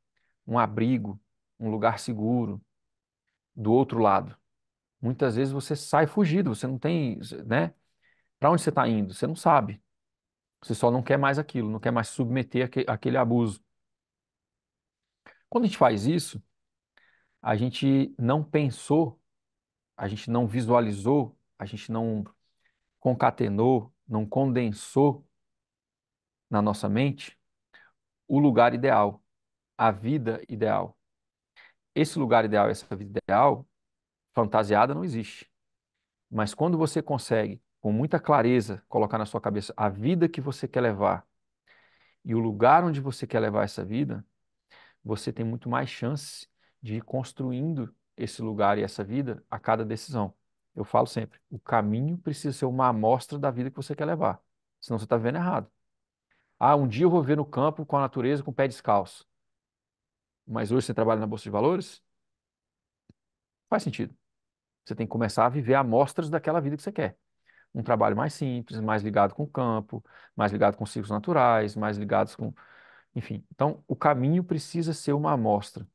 Speaker 1: um abrigo, um lugar seguro do outro lado. Muitas vezes você sai fugido, você não tem, né? Para onde você está indo? Você não sabe. Você só não quer mais aquilo, não quer mais submeter aquele abuso. Quando a gente faz isso, a gente não pensou, a gente não visualizou, a gente não concatenou, não condensou na nossa mente o lugar ideal, a vida ideal. Esse lugar ideal, essa vida ideal, fantasiada não existe. Mas quando você consegue com muita clareza, colocar na sua cabeça a vida que você quer levar e o lugar onde você quer levar essa vida, você tem muito mais chance de ir construindo esse lugar e essa vida a cada decisão. Eu falo sempre, o caminho precisa ser uma amostra da vida que você quer levar, senão você está vendo errado. Ah, um dia eu vou ver no campo com a natureza com o pé descalço. Mas hoje você trabalha na Bolsa de Valores? Faz sentido. Você tem que começar a viver amostras daquela vida que você quer um trabalho mais simples, mais ligado com o campo, mais ligado com ciclos naturais, mais ligados com. Enfim, então o caminho precisa ser uma amostra.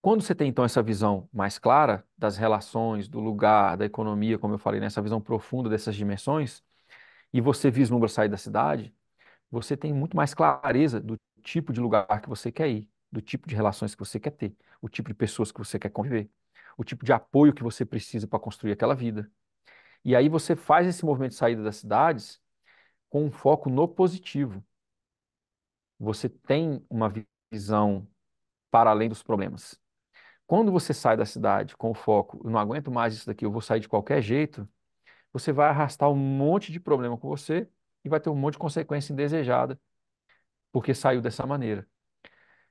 Speaker 1: Quando você tem então essa visão mais clara das relações, do lugar, da economia, como eu falei, nessa né? visão profunda dessas dimensões, e você vislumbra sair da cidade, você tem muito mais clareza do tipo de lugar que você quer ir, do tipo de relações que você quer ter, o tipo de pessoas que você quer conviver, o tipo de apoio que você precisa para construir aquela vida. E aí você faz esse movimento de saída das cidades com um foco no positivo. Você tem uma visão para além dos problemas. Quando você sai da cidade com o foco, eu não aguento mais isso daqui, eu vou sair de qualquer jeito, você vai arrastar um monte de problema com você e vai ter um monte de consequência indesejada, porque saiu dessa maneira.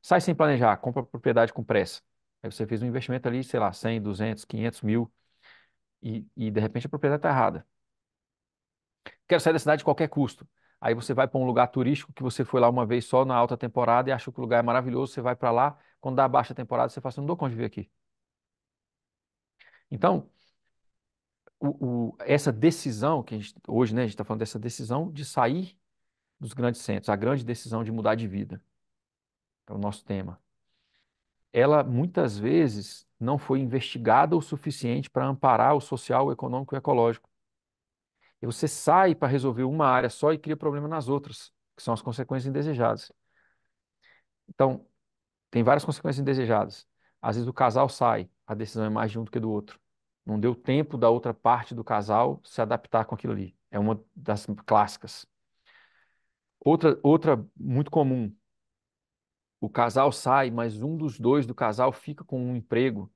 Speaker 1: Sai sem planejar, compra propriedade com pressa. Aí você fez um investimento ali, sei lá, 100, 200, 500 mil, e, e de repente a propriedade está errada. Quero sair da cidade a qualquer custo. Aí você vai para um lugar turístico que você foi lá uma vez só na alta temporada e acha que o lugar é maravilhoso, você vai para lá, quando dá a baixa temporada, você fala assim, não dou conta de vir aqui. Então, o, o, essa decisão que gente, hoje, né, a gente está falando dessa decisão de sair dos grandes centros, a grande decisão de mudar de vida. É o nosso tema ela muitas vezes não foi investigada o suficiente para amparar o social, o econômico e o ecológico. E você sai para resolver uma área só e cria problema nas outras, que são as consequências indesejadas. Então, tem várias consequências indesejadas. Às vezes o casal sai, a decisão é mais de um do que do outro. Não deu tempo da outra parte do casal se adaptar com aquilo ali. É uma das clássicas. Outra, outra muito comum, o casal sai, mas um dos dois do casal fica com um emprego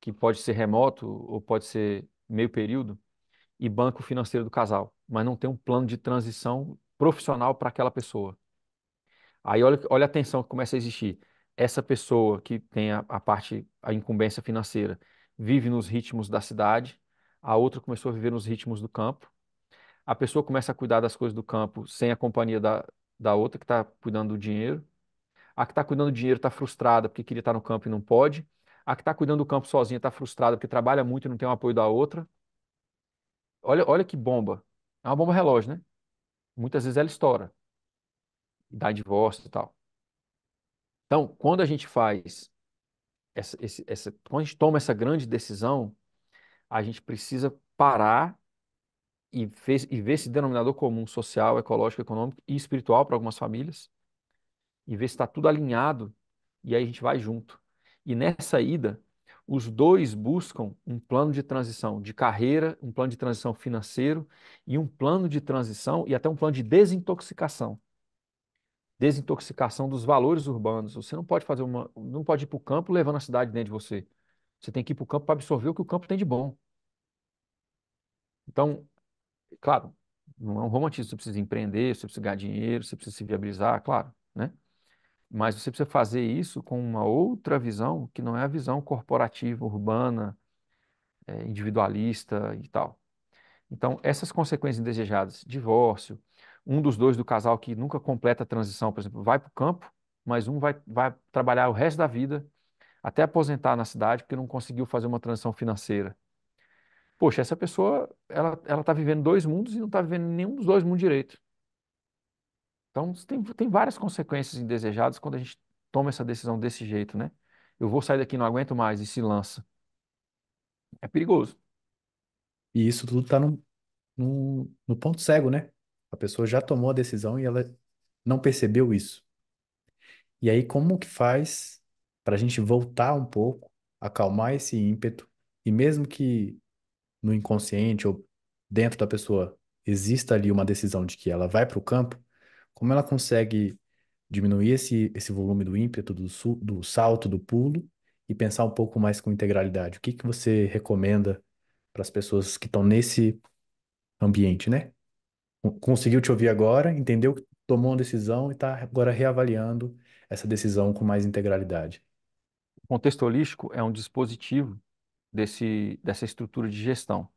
Speaker 1: que pode ser remoto ou pode ser meio período e banco financeiro do casal, mas não tem um plano de transição profissional para aquela pessoa. Aí olha, olha a tensão que começa a existir. Essa pessoa que tem a, a parte, a incumbência financeira, vive nos ritmos da cidade, a outra começou a viver nos ritmos do campo. A pessoa começa a cuidar das coisas do campo sem a companhia da, da outra que está cuidando do dinheiro a que está cuidando do dinheiro está frustrada porque queria estar tá no campo e não pode. A que está cuidando do campo sozinha está frustrada porque trabalha muito e não tem o apoio da outra. Olha, olha que bomba. É uma bomba relógio, né? Muitas vezes ela estoura. Dá divórcio e tal. Então, quando a gente faz essa, esse, essa, quando a gente toma essa grande decisão, a gente precisa parar e e ver esse denominador comum social, ecológico, econômico e espiritual para algumas famílias e ver se está tudo alinhado e aí a gente vai junto. E nessa ida, os dois buscam um plano de transição de carreira, um plano de transição financeiro e um plano de transição e até um plano de desintoxicação. Desintoxicação dos valores urbanos. Você não pode fazer uma, não pode ir para o campo levando a cidade dentro de você. Você tem que ir para o campo para absorver o que o campo tem de bom. Então, claro, não é um romantismo. Você precisa empreender, você precisa ganhar dinheiro, você precisa se viabilizar, claro. Mas você precisa fazer isso com uma outra visão, que não é a visão corporativa, urbana, é, individualista e tal. Então, essas consequências indesejadas, divórcio, um dos dois do casal que nunca completa a transição, por exemplo, vai para o campo, mas um vai, vai trabalhar o resto da vida até aposentar na cidade porque não conseguiu fazer uma transição financeira. Poxa, essa pessoa, ela está vivendo dois mundos e não está vivendo nenhum dos dois mundos direito. Então, tem, tem várias consequências indesejadas quando a gente toma essa decisão desse jeito, né? Eu vou sair daqui, não aguento mais, e se lança. É perigoso.
Speaker 2: E isso tudo está no, no, no ponto cego, né? A pessoa já tomou a decisão e ela não percebeu isso. E aí, como que faz para a gente voltar um pouco, acalmar esse ímpeto, e mesmo que no inconsciente ou dentro da pessoa exista ali uma decisão de que ela vai para o campo, como ela consegue diminuir esse, esse volume do ímpeto, do, do salto, do pulo e pensar um pouco mais com integralidade? O que, que você recomenda para as pessoas que estão nesse ambiente, né? Conseguiu te ouvir agora, entendeu que tomou uma decisão e está agora reavaliando essa decisão com mais integralidade.
Speaker 1: O contexto holístico é um dispositivo desse, dessa estrutura de gestão.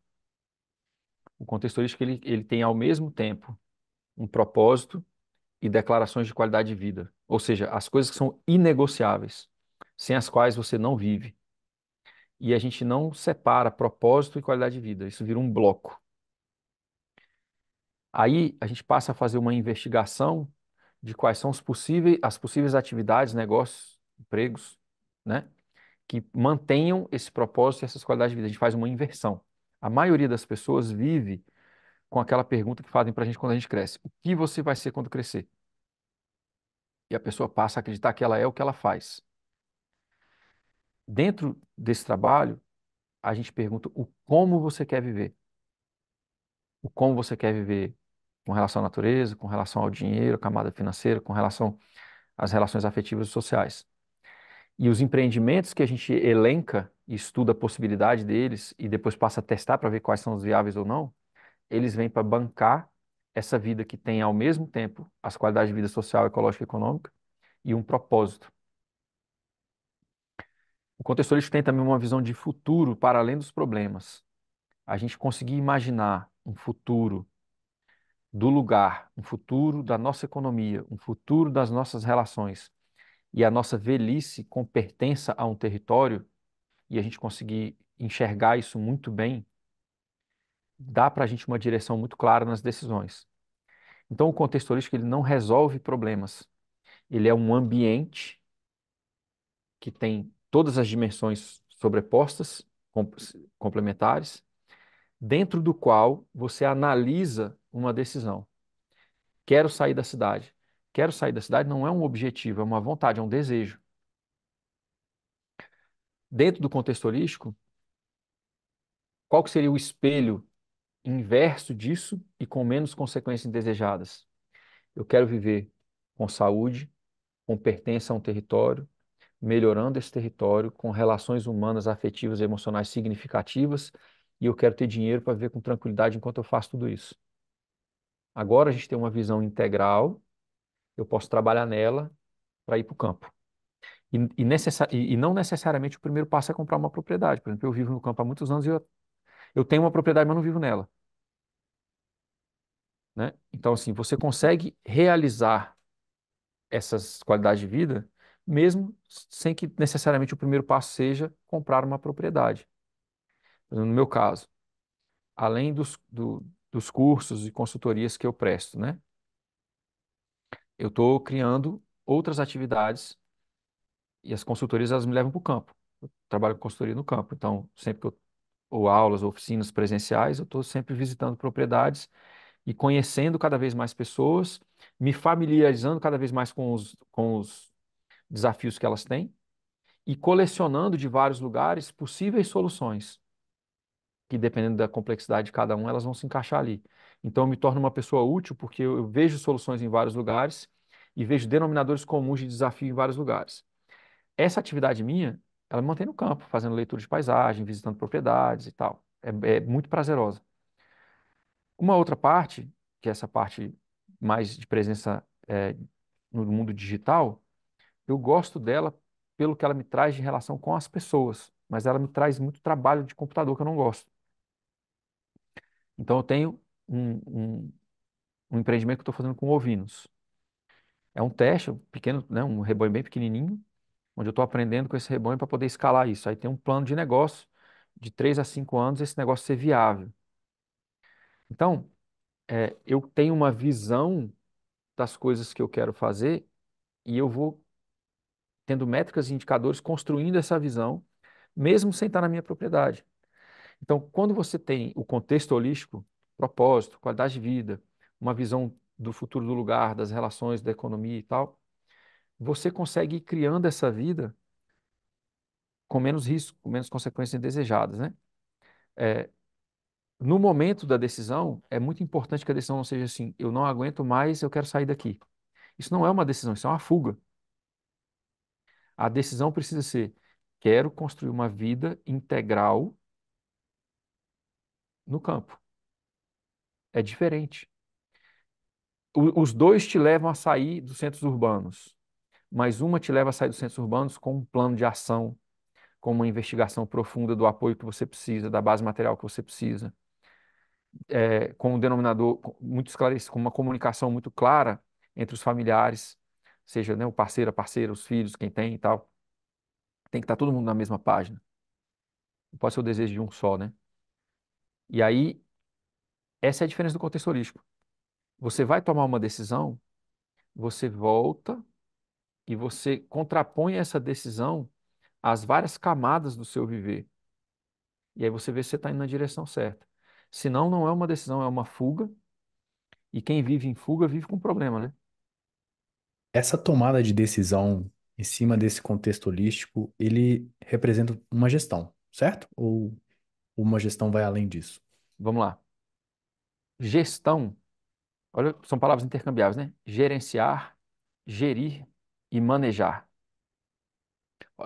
Speaker 1: O contexto holístico ele, ele tem ao mesmo tempo um propósito e declarações de qualidade de vida, ou seja, as coisas que são inegociáveis, sem as quais você não vive. E a gente não separa propósito e qualidade de vida, isso vira um bloco. Aí a gente passa a fazer uma investigação de quais são os possíveis, as possíveis atividades, negócios, empregos, né, que mantenham esse propósito e essas qualidades de vida. A gente faz uma inversão. A maioria das pessoas vive com aquela pergunta que fazem para a gente quando a gente cresce: O que você vai ser quando crescer? E a pessoa passa a acreditar que ela é o que ela faz. Dentro desse trabalho, a gente pergunta o como você quer viver. O como você quer viver com relação à natureza, com relação ao dinheiro, camada financeira, com relação às relações afetivas e sociais. E os empreendimentos que a gente elenca e estuda a possibilidade deles e depois passa a testar para ver quais são os viáveis ou não, eles vêm para bancar essa vida que tem ao mesmo tempo as qualidades de vida social, ecológica e econômica e um propósito. O contextualismo tem também uma visão de futuro para além dos problemas. A gente conseguir imaginar um futuro do lugar, um futuro da nossa economia, um futuro das nossas relações e a nossa velhice com pertença a um território e a gente conseguir enxergar isso muito bem dá para a gente uma direção muito clara nas decisões. Então, o contexto holístico ele não resolve problemas. Ele é um ambiente que tem todas as dimensões sobrepostas, complementares, dentro do qual você analisa uma decisão. Quero sair da cidade. Quero sair da cidade não é um objetivo, é uma vontade, é um desejo. Dentro do contexto holístico, qual que seria o espelho inverso disso e com menos consequências indesejadas. Eu quero viver com saúde, com pertença a um território, melhorando esse território, com relações humanas, afetivas e emocionais significativas, e eu quero ter dinheiro para viver com tranquilidade enquanto eu faço tudo isso. Agora a gente tem uma visão integral, eu posso trabalhar nela para ir para o campo. E, e, e, não necessariamente o primeiro passo é comprar uma propriedade. Por exemplo, eu vivo no campo há muitos anos e eu, eu tenho uma propriedade, mas não vivo nela. Né? Então, assim, você consegue realizar essas qualidades de vida mesmo sem que necessariamente o primeiro passo seja comprar uma propriedade. No meu caso, além dos, do, dos cursos e consultorias que eu presto, né? Eu estou criando outras atividades e as consultorias elas me levam para o campo. Eu trabalho com consultoria no campo, então sempre que eu ou aulas, ou oficinas presenciais, eu estou sempre visitando propriedades e conhecendo cada vez mais pessoas, me familiarizando cada vez mais com os, com os desafios que elas têm e colecionando de vários lugares possíveis soluções, que dependendo da complexidade de cada um, elas vão se encaixar ali. Então eu me torno uma pessoa útil porque eu vejo soluções em vários lugares e vejo denominadores comuns de desafio em vários lugares. Essa atividade minha, ela me mantém no campo, fazendo leitura de paisagem, visitando propriedades e tal. é, é muito prazerosa. Uma outra parte, que é essa parte mais de presença é, no mundo digital, eu gosto dela pelo que ela me traz de relação com as pessoas, mas ela me traz muito trabalho de computador que eu não gosto. Então eu tenho um, um, um empreendimento que estou fazendo com ovinos. É um teste um pequeno, né, um rebanho bem pequenininho, onde eu estou aprendendo com esse rebanho para poder escalar isso. Aí tem um plano de negócio de 3 a 5 anos esse negócio ser viável. Então, é, eu tenho uma visão das coisas que eu quero fazer e eu vou tendo métricas e indicadores construindo essa visão, mesmo sem estar na minha propriedade. Então, quando você tem o contexto holístico, propósito, qualidade de vida, uma visão do futuro do lugar, das relações, da economia e tal, você consegue ir criando essa vida com menos risco, com menos consequências indesejadas, né? É, no momento da decisão, é muito importante que a decisão não seja assim: eu não aguento mais, eu quero sair daqui. Isso não é uma decisão, isso é uma fuga. A decisão precisa ser: quero construir uma vida integral no campo. É diferente. O, os dois te levam a sair dos centros urbanos, mas uma te leva a sair dos centros urbanos com um plano de ação, com uma investigação profunda do apoio que você precisa, da base material que você precisa é, com um denominador muito esclarecido, com uma comunicação muito clara entre os familiares, seja né, o parceiro, a parceira, os filhos, quem tem e tal. Tem que estar todo mundo na mesma página. Não pode ser o desejo de um só, né? E aí, essa é a diferença do contexto holístico. Você vai tomar uma decisão, você volta e você contrapõe essa decisão às várias camadas do seu viver. E aí você vê se você está indo na direção certa. Senão, não é uma decisão, é uma fuga. E quem vive em fuga vive com problema, né?
Speaker 2: Essa tomada de decisão em cima desse contexto holístico, ele representa uma gestão, certo? Ou uma gestão vai além disso? Vamos lá.
Speaker 1: Gestão, olha, são palavras intercambiáveis, né? Gerenciar, gerir e manejar.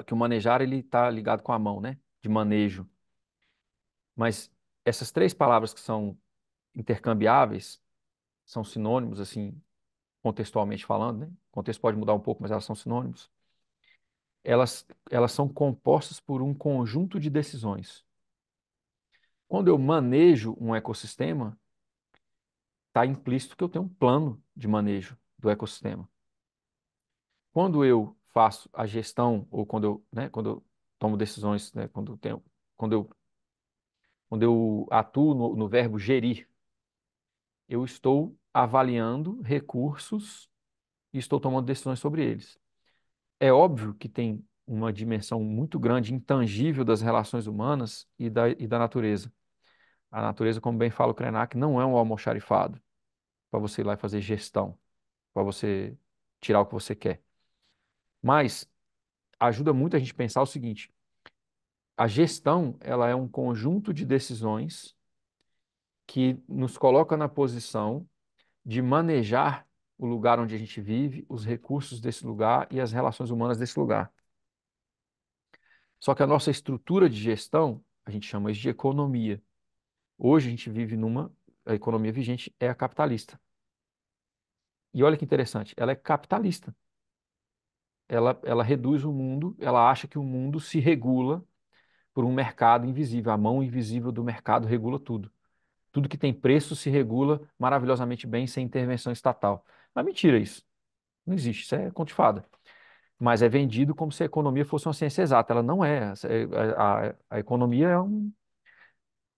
Speaker 1: Que o manejar ele está ligado com a mão, né? De manejo. Mas essas três palavras que são intercambiáveis, são sinônimos, assim, contextualmente falando, né? o contexto pode mudar um pouco, mas elas são sinônimos, elas, elas são compostas por um conjunto de decisões. Quando eu manejo um ecossistema, está implícito que eu tenho um plano de manejo do ecossistema. Quando eu faço a gestão, ou quando eu, né, quando eu tomo decisões, né, quando, eu tenho, quando eu quando eu atuo no, no verbo gerir, eu estou avaliando recursos e estou tomando decisões sobre eles. É óbvio que tem uma dimensão muito grande, intangível das relações humanas e da, e da natureza. A natureza, como bem fala o Krenak, não é um almoxarifado para você ir lá e fazer gestão, para você tirar o que você quer. Mas ajuda muito a gente pensar o seguinte: a gestão ela é um conjunto de decisões que nos coloca na posição de manejar o lugar onde a gente vive, os recursos desse lugar e as relações humanas desse lugar. Só que a nossa estrutura de gestão, a gente chama isso de economia. Hoje a gente vive numa a economia vigente é a capitalista. E olha que interessante, ela é capitalista. Ela, ela reduz o mundo, ela acha que o mundo se regula por um mercado invisível. A mão invisível do mercado regula tudo. Tudo que tem preço se regula maravilhosamente bem sem intervenção estatal. Mas mentira isso. Não existe, isso é contifada. Mas é vendido como se a economia fosse uma ciência exata. Ela não é. é. A, a, a economia é um,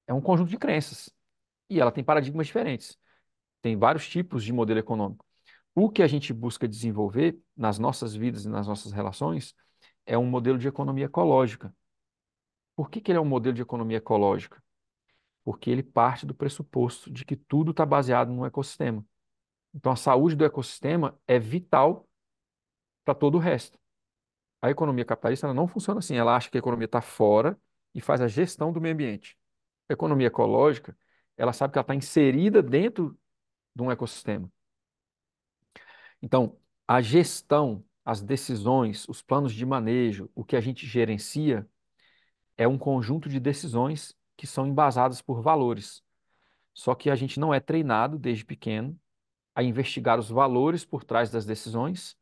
Speaker 1: é um conjunto de crenças. E ela tem paradigmas diferentes. Tem vários tipos de modelo econômico. O que a gente busca desenvolver nas nossas vidas e nas nossas relações é um modelo de economia ecológica, por que, que ele é um modelo de economia ecológica? Porque ele parte do pressuposto de que tudo está baseado num ecossistema. Então, a saúde do ecossistema é vital para todo o resto. A economia capitalista não funciona assim. Ela acha que a economia está fora e faz a gestão do meio ambiente. A economia ecológica, ela sabe que ela está inserida dentro de um ecossistema. Então, a gestão, as decisões, os planos de manejo, o que a gente gerencia, é um conjunto de decisões que são embasadas por valores. Só que a gente não é treinado desde pequeno a investigar os valores por trás das decisões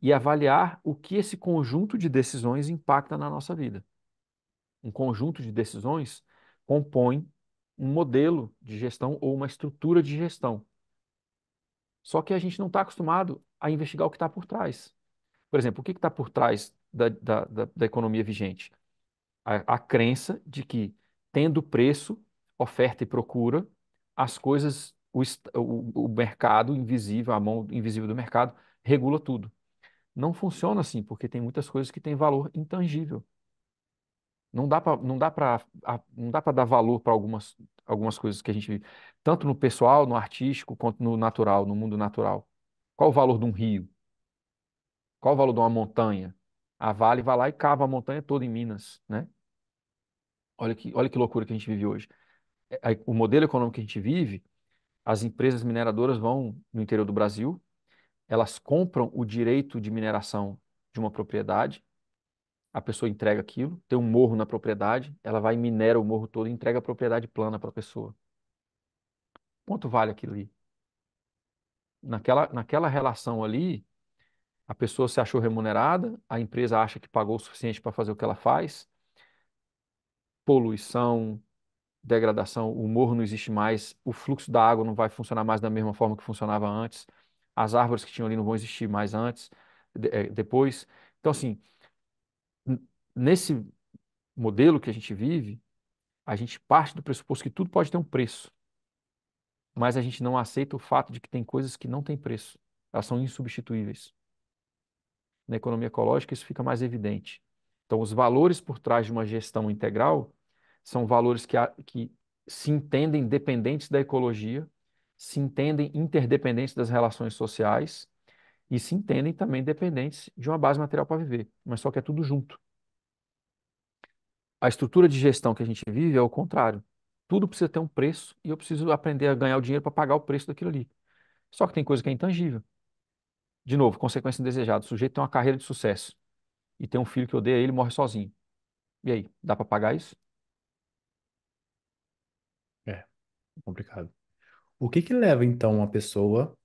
Speaker 1: e avaliar o que esse conjunto de decisões impacta na nossa vida. Um conjunto de decisões compõe um modelo de gestão ou uma estrutura de gestão. Só que a gente não está acostumado a investigar o que está por trás. Por exemplo, o que está por trás da, da, da, da economia vigente? a, a crença de que, tendo preço, oferta e procura, as coisas, o, o, o mercado invisível, a mão invisível do mercado, regula tudo. Não funciona assim, porque tem muitas coisas que têm valor intangível. Não dá para não dá para não dá para dar valor para algumas algumas coisas que a gente vive, tanto no pessoal, no artístico, quanto no natural, no mundo natural. Qual o valor de um rio? Qual o valor de uma montanha? a Vale vai lá e cava a montanha toda em Minas, né? Olha que, olha que loucura que a gente vive hoje. É, o modelo econômico que a gente vive, as empresas mineradoras vão no interior do Brasil, elas compram o direito de mineração de uma propriedade, a pessoa entrega aquilo, tem um morro na propriedade, ela vai e minera o morro todo e entrega a propriedade plana para a pessoa. Quanto vale aquilo ali? Naquela, naquela relação ali, a pessoa se achou remunerada, a empresa acha que pagou o suficiente para fazer o que ela faz. Poluição, degradação, o morro não existe mais, o fluxo da água não vai funcionar mais da mesma forma que funcionava antes, as árvores que tinham ali não vão existir mais antes, de, eh, depois. Então, assim, nesse modelo que a gente vive, a gente parte do pressuposto que tudo pode ter um preço, mas a gente não aceita o fato de que tem coisas que não têm preço, elas são insubstituíveis na economia ecológica isso fica mais evidente. Então, os valores por trás de uma gestão integral são valores que, que se entendem dependentes da ecologia, se entendem interdependentes das relações sociais e se entendem também dependentes de uma base material para viver, mas só que é tudo junto. A estrutura de gestão que a gente vive é o contrário. Tudo precisa ter um preço e eu preciso aprender a ganhar o dinheiro para pagar o preço daquilo ali. Só que tem coisa que é intangível de novo, consequência indesejada. O sujeito tem uma carreira de sucesso e tem um filho que odeia ele e morre sozinho. E aí, dá para pagar isso?
Speaker 2: É, complicado. O que que leva então uma pessoa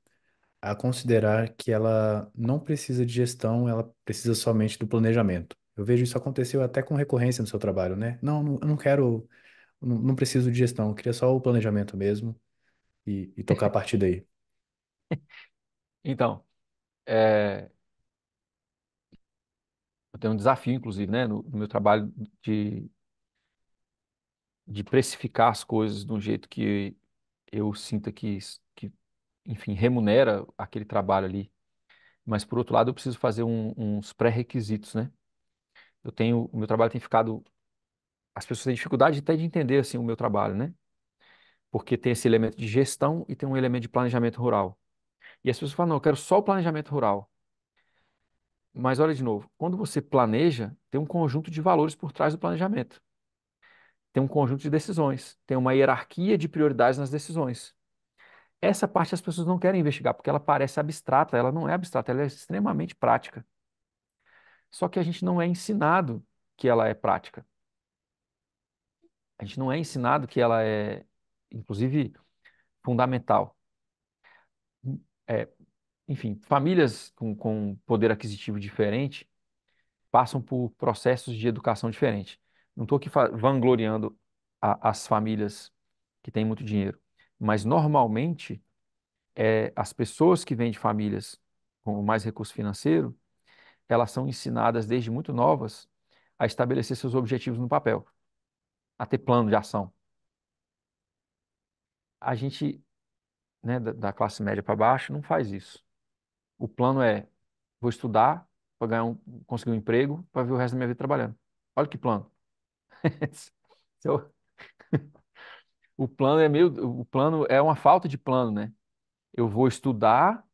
Speaker 2: a considerar que ela não precisa de gestão, ela precisa somente do planejamento? Eu vejo isso acontecer até com recorrência no seu trabalho, né? Não, eu não quero, não, não preciso de gestão, eu queria só o planejamento mesmo e, e tocar a partir daí.
Speaker 1: Então, é, eu tenho um desafio, inclusive, né, no, no meu trabalho de, de precificar as coisas de um jeito que eu sinta que, que enfim, remunera aquele trabalho ali. Mas, por outro lado, eu preciso fazer um, uns pré-requisitos, né? Eu tenho, o meu trabalho tem ficado, as pessoas têm dificuldade até de entender, assim, o meu trabalho, né? Porque tem esse elemento de gestão e tem um elemento de planejamento rural. E as pessoas falam, não, eu quero só o planejamento rural. Mas olha de novo, quando você planeja, tem um conjunto de valores por trás do planejamento. Tem um conjunto de decisões, tem uma hierarquia de prioridades nas decisões. Essa parte as pessoas não querem investigar, porque ela parece abstrata, ela não é abstrata, ela é extremamente prática. Só que a gente não é ensinado que ela é prática. A gente não é ensinado que ela é, inclusive, fundamental é, enfim, famílias com, com poder aquisitivo diferente passam por processos de educação diferente. Não estou aqui vangloriando a, as famílias que têm muito dinheiro, mas normalmente é, as pessoas que vêm de famílias com mais recurso financeiro, elas são ensinadas desde muito novas a estabelecer seus objetivos no papel, a ter plano de ação. A gente né, da, classe média para baixo, não faz isso. O plano é, vou estudar para ganhar um, conseguir um emprego, para ver o resto da minha vida trabalhando. Olha que plano. o plano é meio, o plano é uma falta de plano, né? Eu vou estudar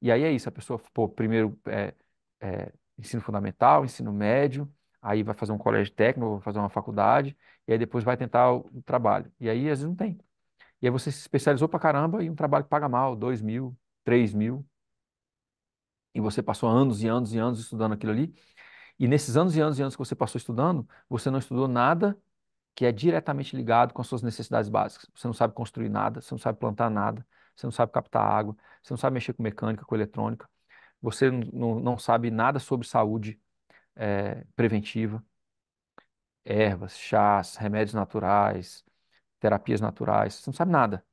Speaker 1: e aí é isso, a pessoa, pô, primeiro é, é, ensino fundamental, ensino médio, aí vai fazer um colégio técnico, vai fazer uma faculdade, e aí depois vai tentar o, o trabalho. E aí às vezes não tem. E aí você se especializou pra caramba em um trabalho que paga mal, dois mil, três mil. E você passou anos e anos e anos estudando aquilo ali. E nesses anos e anos e anos que você passou estudando, você não estudou nada que é diretamente ligado com as suas necessidades básicas. Você não sabe construir nada, você não sabe plantar nada, você não sabe captar água, você não sabe mexer com mecânica, com eletrônica, você não, não sabe nada sobre saúde é, preventiva, ervas, chás, remédios naturais, terapias naturais, você não sabe nada.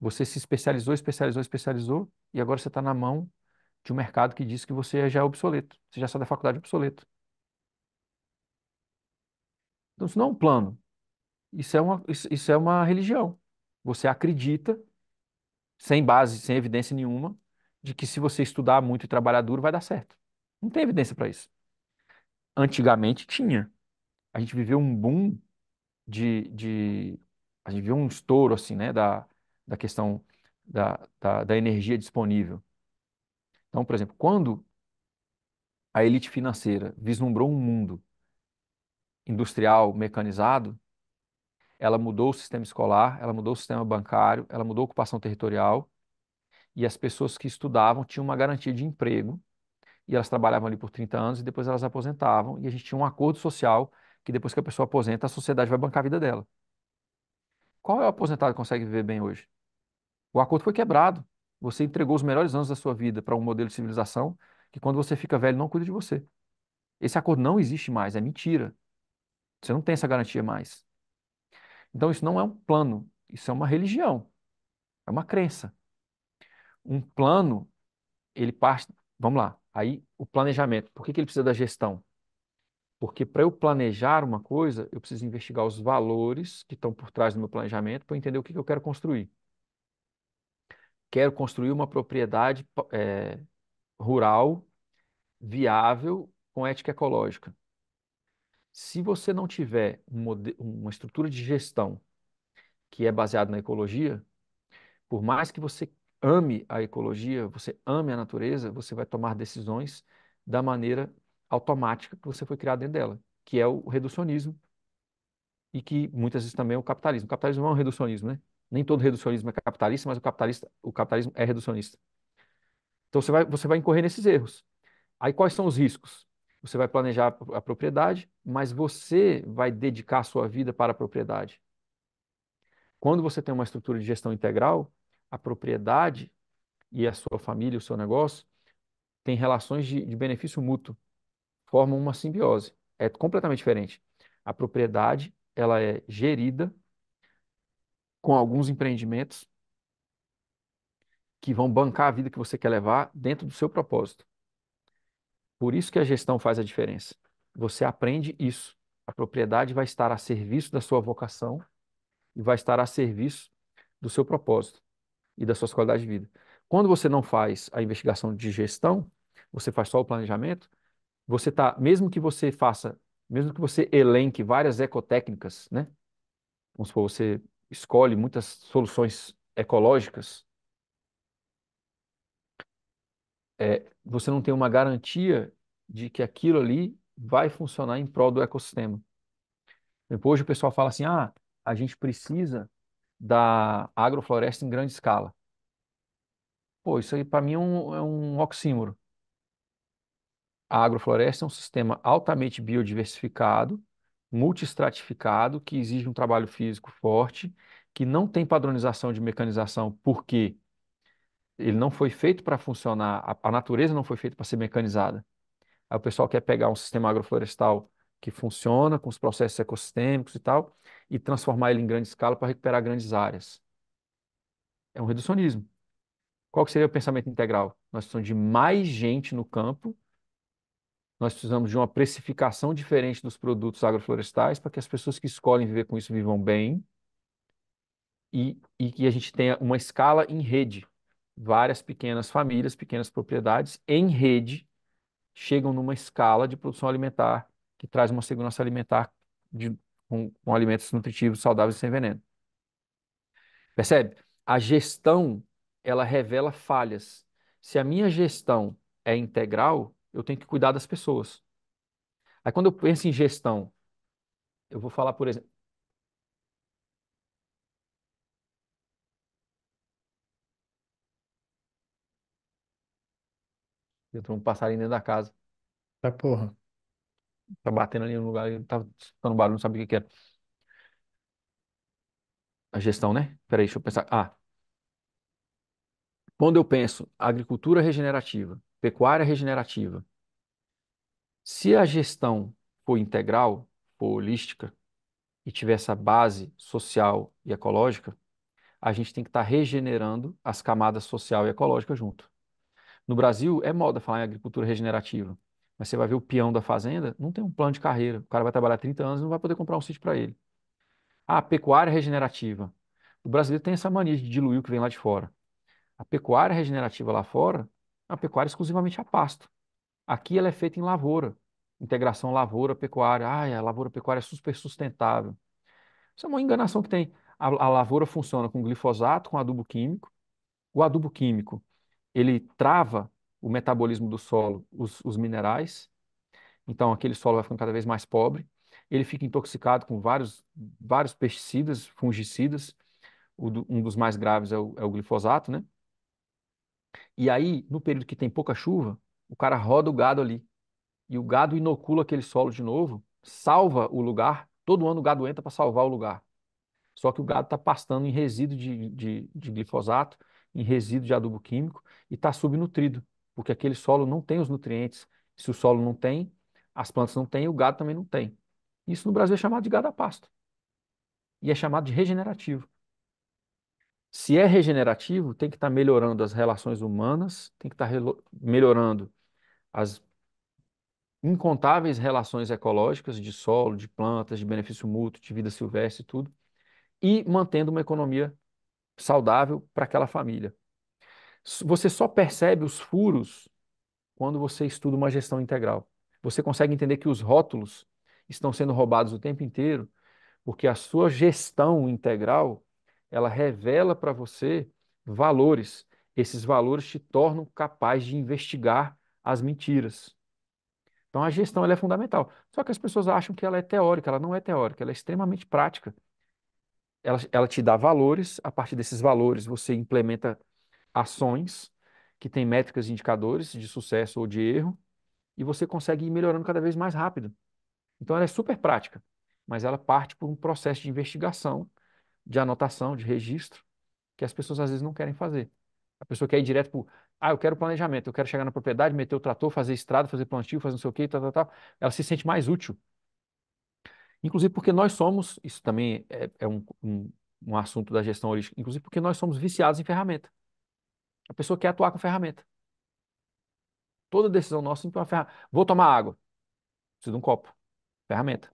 Speaker 1: Você se especializou, especializou, especializou, e agora você está na mão de um mercado que diz que você já é obsoleto, você já sai da faculdade obsoleto. Então, isso não é um plano, isso é uma, isso é uma religião. Você acredita, sem base, sem evidência nenhuma, de que se você estudar muito e trabalhar duro, vai dar certo. Não tem evidência para isso. Antigamente tinha. A gente viveu um boom de, de a gente viu um estouro assim, né, da, da questão da, da, da energia disponível. Então, por exemplo, quando a elite financeira vislumbrou um mundo industrial, mecanizado, ela mudou o sistema escolar, ela mudou o sistema bancário, ela mudou a ocupação territorial e as pessoas que estudavam tinham uma garantia de emprego e elas trabalhavam ali por 30 anos e depois elas aposentavam e a gente tinha um acordo social que depois que a pessoa aposenta, a sociedade vai bancar a vida dela. Qual é o aposentado que consegue viver bem hoje? O acordo foi quebrado. Você entregou os melhores anos da sua vida para um modelo de civilização que, quando você fica velho, não cuida de você. Esse acordo não existe mais, é mentira. Você não tem essa garantia mais. Então, isso não é um plano, isso é uma religião, é uma crença. Um plano, ele parte. Vamos lá, aí o planejamento. Por que, que ele precisa da gestão? Porque para eu planejar uma coisa, eu preciso investigar os valores que estão por trás do meu planejamento para entender o que, que, eu quero construir. Quero construir uma propriedade é, rural, viável, com ética ecológica. Se você não tiver uma estrutura de gestão que é baseada na ecologia, por mais que você ame a ecologia, você ame a natureza, você vai tomar decisões da maneira automática que você foi criado dentro dela, que é o reducionismo e que muitas vezes também é o capitalismo. O capitalismo não é um reducionismo, né? Nem todo reducionismo é capitalista, mas o, capitalista, o capitalismo é reducionista. Então você vai, você vai incorrer nesses erros. Aí quais são os riscos? Você vai planejar a propriedade, mas você vai dedicar a sua vida para a propriedade. Quando você tem uma estrutura de gestão integral, a propriedade e a sua família, o seu negócio, têm relações de, de benefício mútuo formam uma simbiose. É completamente diferente. A propriedade ela é gerida com alguns empreendimentos que vão bancar a vida que você quer levar dentro do seu propósito. Por isso que a gestão faz a diferença. Você aprende isso. A propriedade vai estar a serviço da sua vocação e vai estar a serviço do seu propósito e das suas qualidades de vida. Quando você não faz a investigação de gestão, você faz só o planejamento, você tá, mesmo que você faça, mesmo que você elenque várias ecotécnicas, né? Vamos supor, você escolhe muitas soluções ecológicas, é, você não tem uma garantia de que aquilo ali vai funcionar em prol do ecossistema. Depois hoje o pessoal fala assim, ah, a gente precisa da agrofloresta em grande escala. Pô, isso aí para mim é um, é um oxímoro. A agrofloresta é um sistema altamente biodiversificado, multistratificado, que exige um trabalho físico forte, que não tem padronização de mecanização, porque ele não foi feito para funcionar, a, a, natureza não foi feita para ser mecanizada. Aí o pessoal quer pegar um sistema agroflorestal que funciona com os processos ecossistêmicos e tal, e transformar ele em grande escala para recuperar grandes áreas. É um reducionismo. Qual seria o pensamento integral? Nós precisamos de mais gente no campo nós precisamos de uma precificação diferente dos produtos agroflorestais para que as pessoas que escolhem viver com isso vivam bem e, e que a gente tenha uma escala em rede. Várias pequenas famílias, pequenas propriedades em rede chegam numa escala de produção alimentar que traz uma segurança alimentar de, com, com alimentos nutritivos, saudáveis e sem veneno. Percebe? A gestão ela revela falhas. Se a minha gestão é integral, eu tenho que cuidar das pessoas. Aí quando eu penso em gestão, eu vou falar, por exemplo. Entrou um passarinho dentro da casa. Tá porra. Tá batendo ali no lugar, tá, tava barulho, não sabe o que que é. A gestão, né? Peraí, deixa eu pensar. Ah. Quando eu penso agricultura regenerativa, pecuária regenerativa. Se a gestão for integral, for holística, e tiver essa base social e ecológica, a gente tem que estar tá regenerando as camadas social e ecológica junto. No Brasil, é moda falar em agricultura regenerativa, mas você vai ver o peão da fazenda, não tem um plano de carreira. O cara vai trabalhar 30 anos e não vai poder comprar um sítio para ele. Ah, pecuária regenerativa. O brasileiro tem essa mania de diluir o que vem lá de fora. A pecuária regenerativa lá fora a pecuária é exclusivamente a pasto. Aqui ela é feita em lavoura, integração lavoura-pecuária. Ah, a lavoura-pecuária é super sustentável. Isso é uma enganação que tem. A, a lavoura funciona com glifosato, com adubo químico. O adubo químico, ele trava o metabolismo do solo, os, os minerais. Então, aquele solo vai ficando cada vez mais pobre. Ele fica intoxicado com vários, vários pesticidas, fungicidas. O, um dos mais graves é o, é o glifosato, né? E aí, no período que tem pouca chuva, o cara roda o gado ali. E o gado inocula aquele solo de novo, salva o lugar. Todo ano o gado entra para salvar o lugar. Só que o gado está pastando em resíduo de, de, de, glifosato, em resíduo de adubo químico e está subnutrido, porque aquele solo não tem os nutrientes. Se o solo não tem, as plantas não têm, o gado também não tem. Isso no Brasil é chamado de gado a pasto. E é chamado de regenerativo. Se é regenerativo, tem que estar tá melhorando as relações humanas, tem que estar tá melhorando as incontáveis relações ecológicas de solo, de plantas, de benefício mútuo, de vida silvestre e tudo, e mantendo uma economia saudável para aquela família. Você só percebe os furos quando você estuda uma gestão integral. Você consegue entender que os rótulos estão sendo roubados o tempo inteiro, porque a sua gestão integral ela revela para você valores. Esses valores te tornam capaz de investigar as mentiras. Então a gestão é fundamental. Só que as pessoas acham que ela é teórica, ela não é teórica, ela é extremamente prática. Ela, ela te dá valores, a partir desses valores você implementa ações que têm métricas e indicadores de sucesso ou de erro, e você consegue ir melhorando cada vez mais rápido. Então ela é super prática, mas ela parte por um processo de investigação de anotação, de registro, que as pessoas às vezes não querem fazer. A pessoa quer ir direto para ah, eu quero planejamento, eu quero chegar na propriedade, meter o trator, fazer estrada, fazer plantio, fazer não sei o quê, tal, tal, tal. Ela se sente mais útil. Inclusive porque nós somos, isso também é, é um, um, um, assunto da gestão holística, inclusive porque nós somos viciados em ferramenta. A pessoa quer atuar com ferramenta. Toda decisão nossa tem uma ferramenta. Vou tomar água. Preciso de um copo. Ferramenta.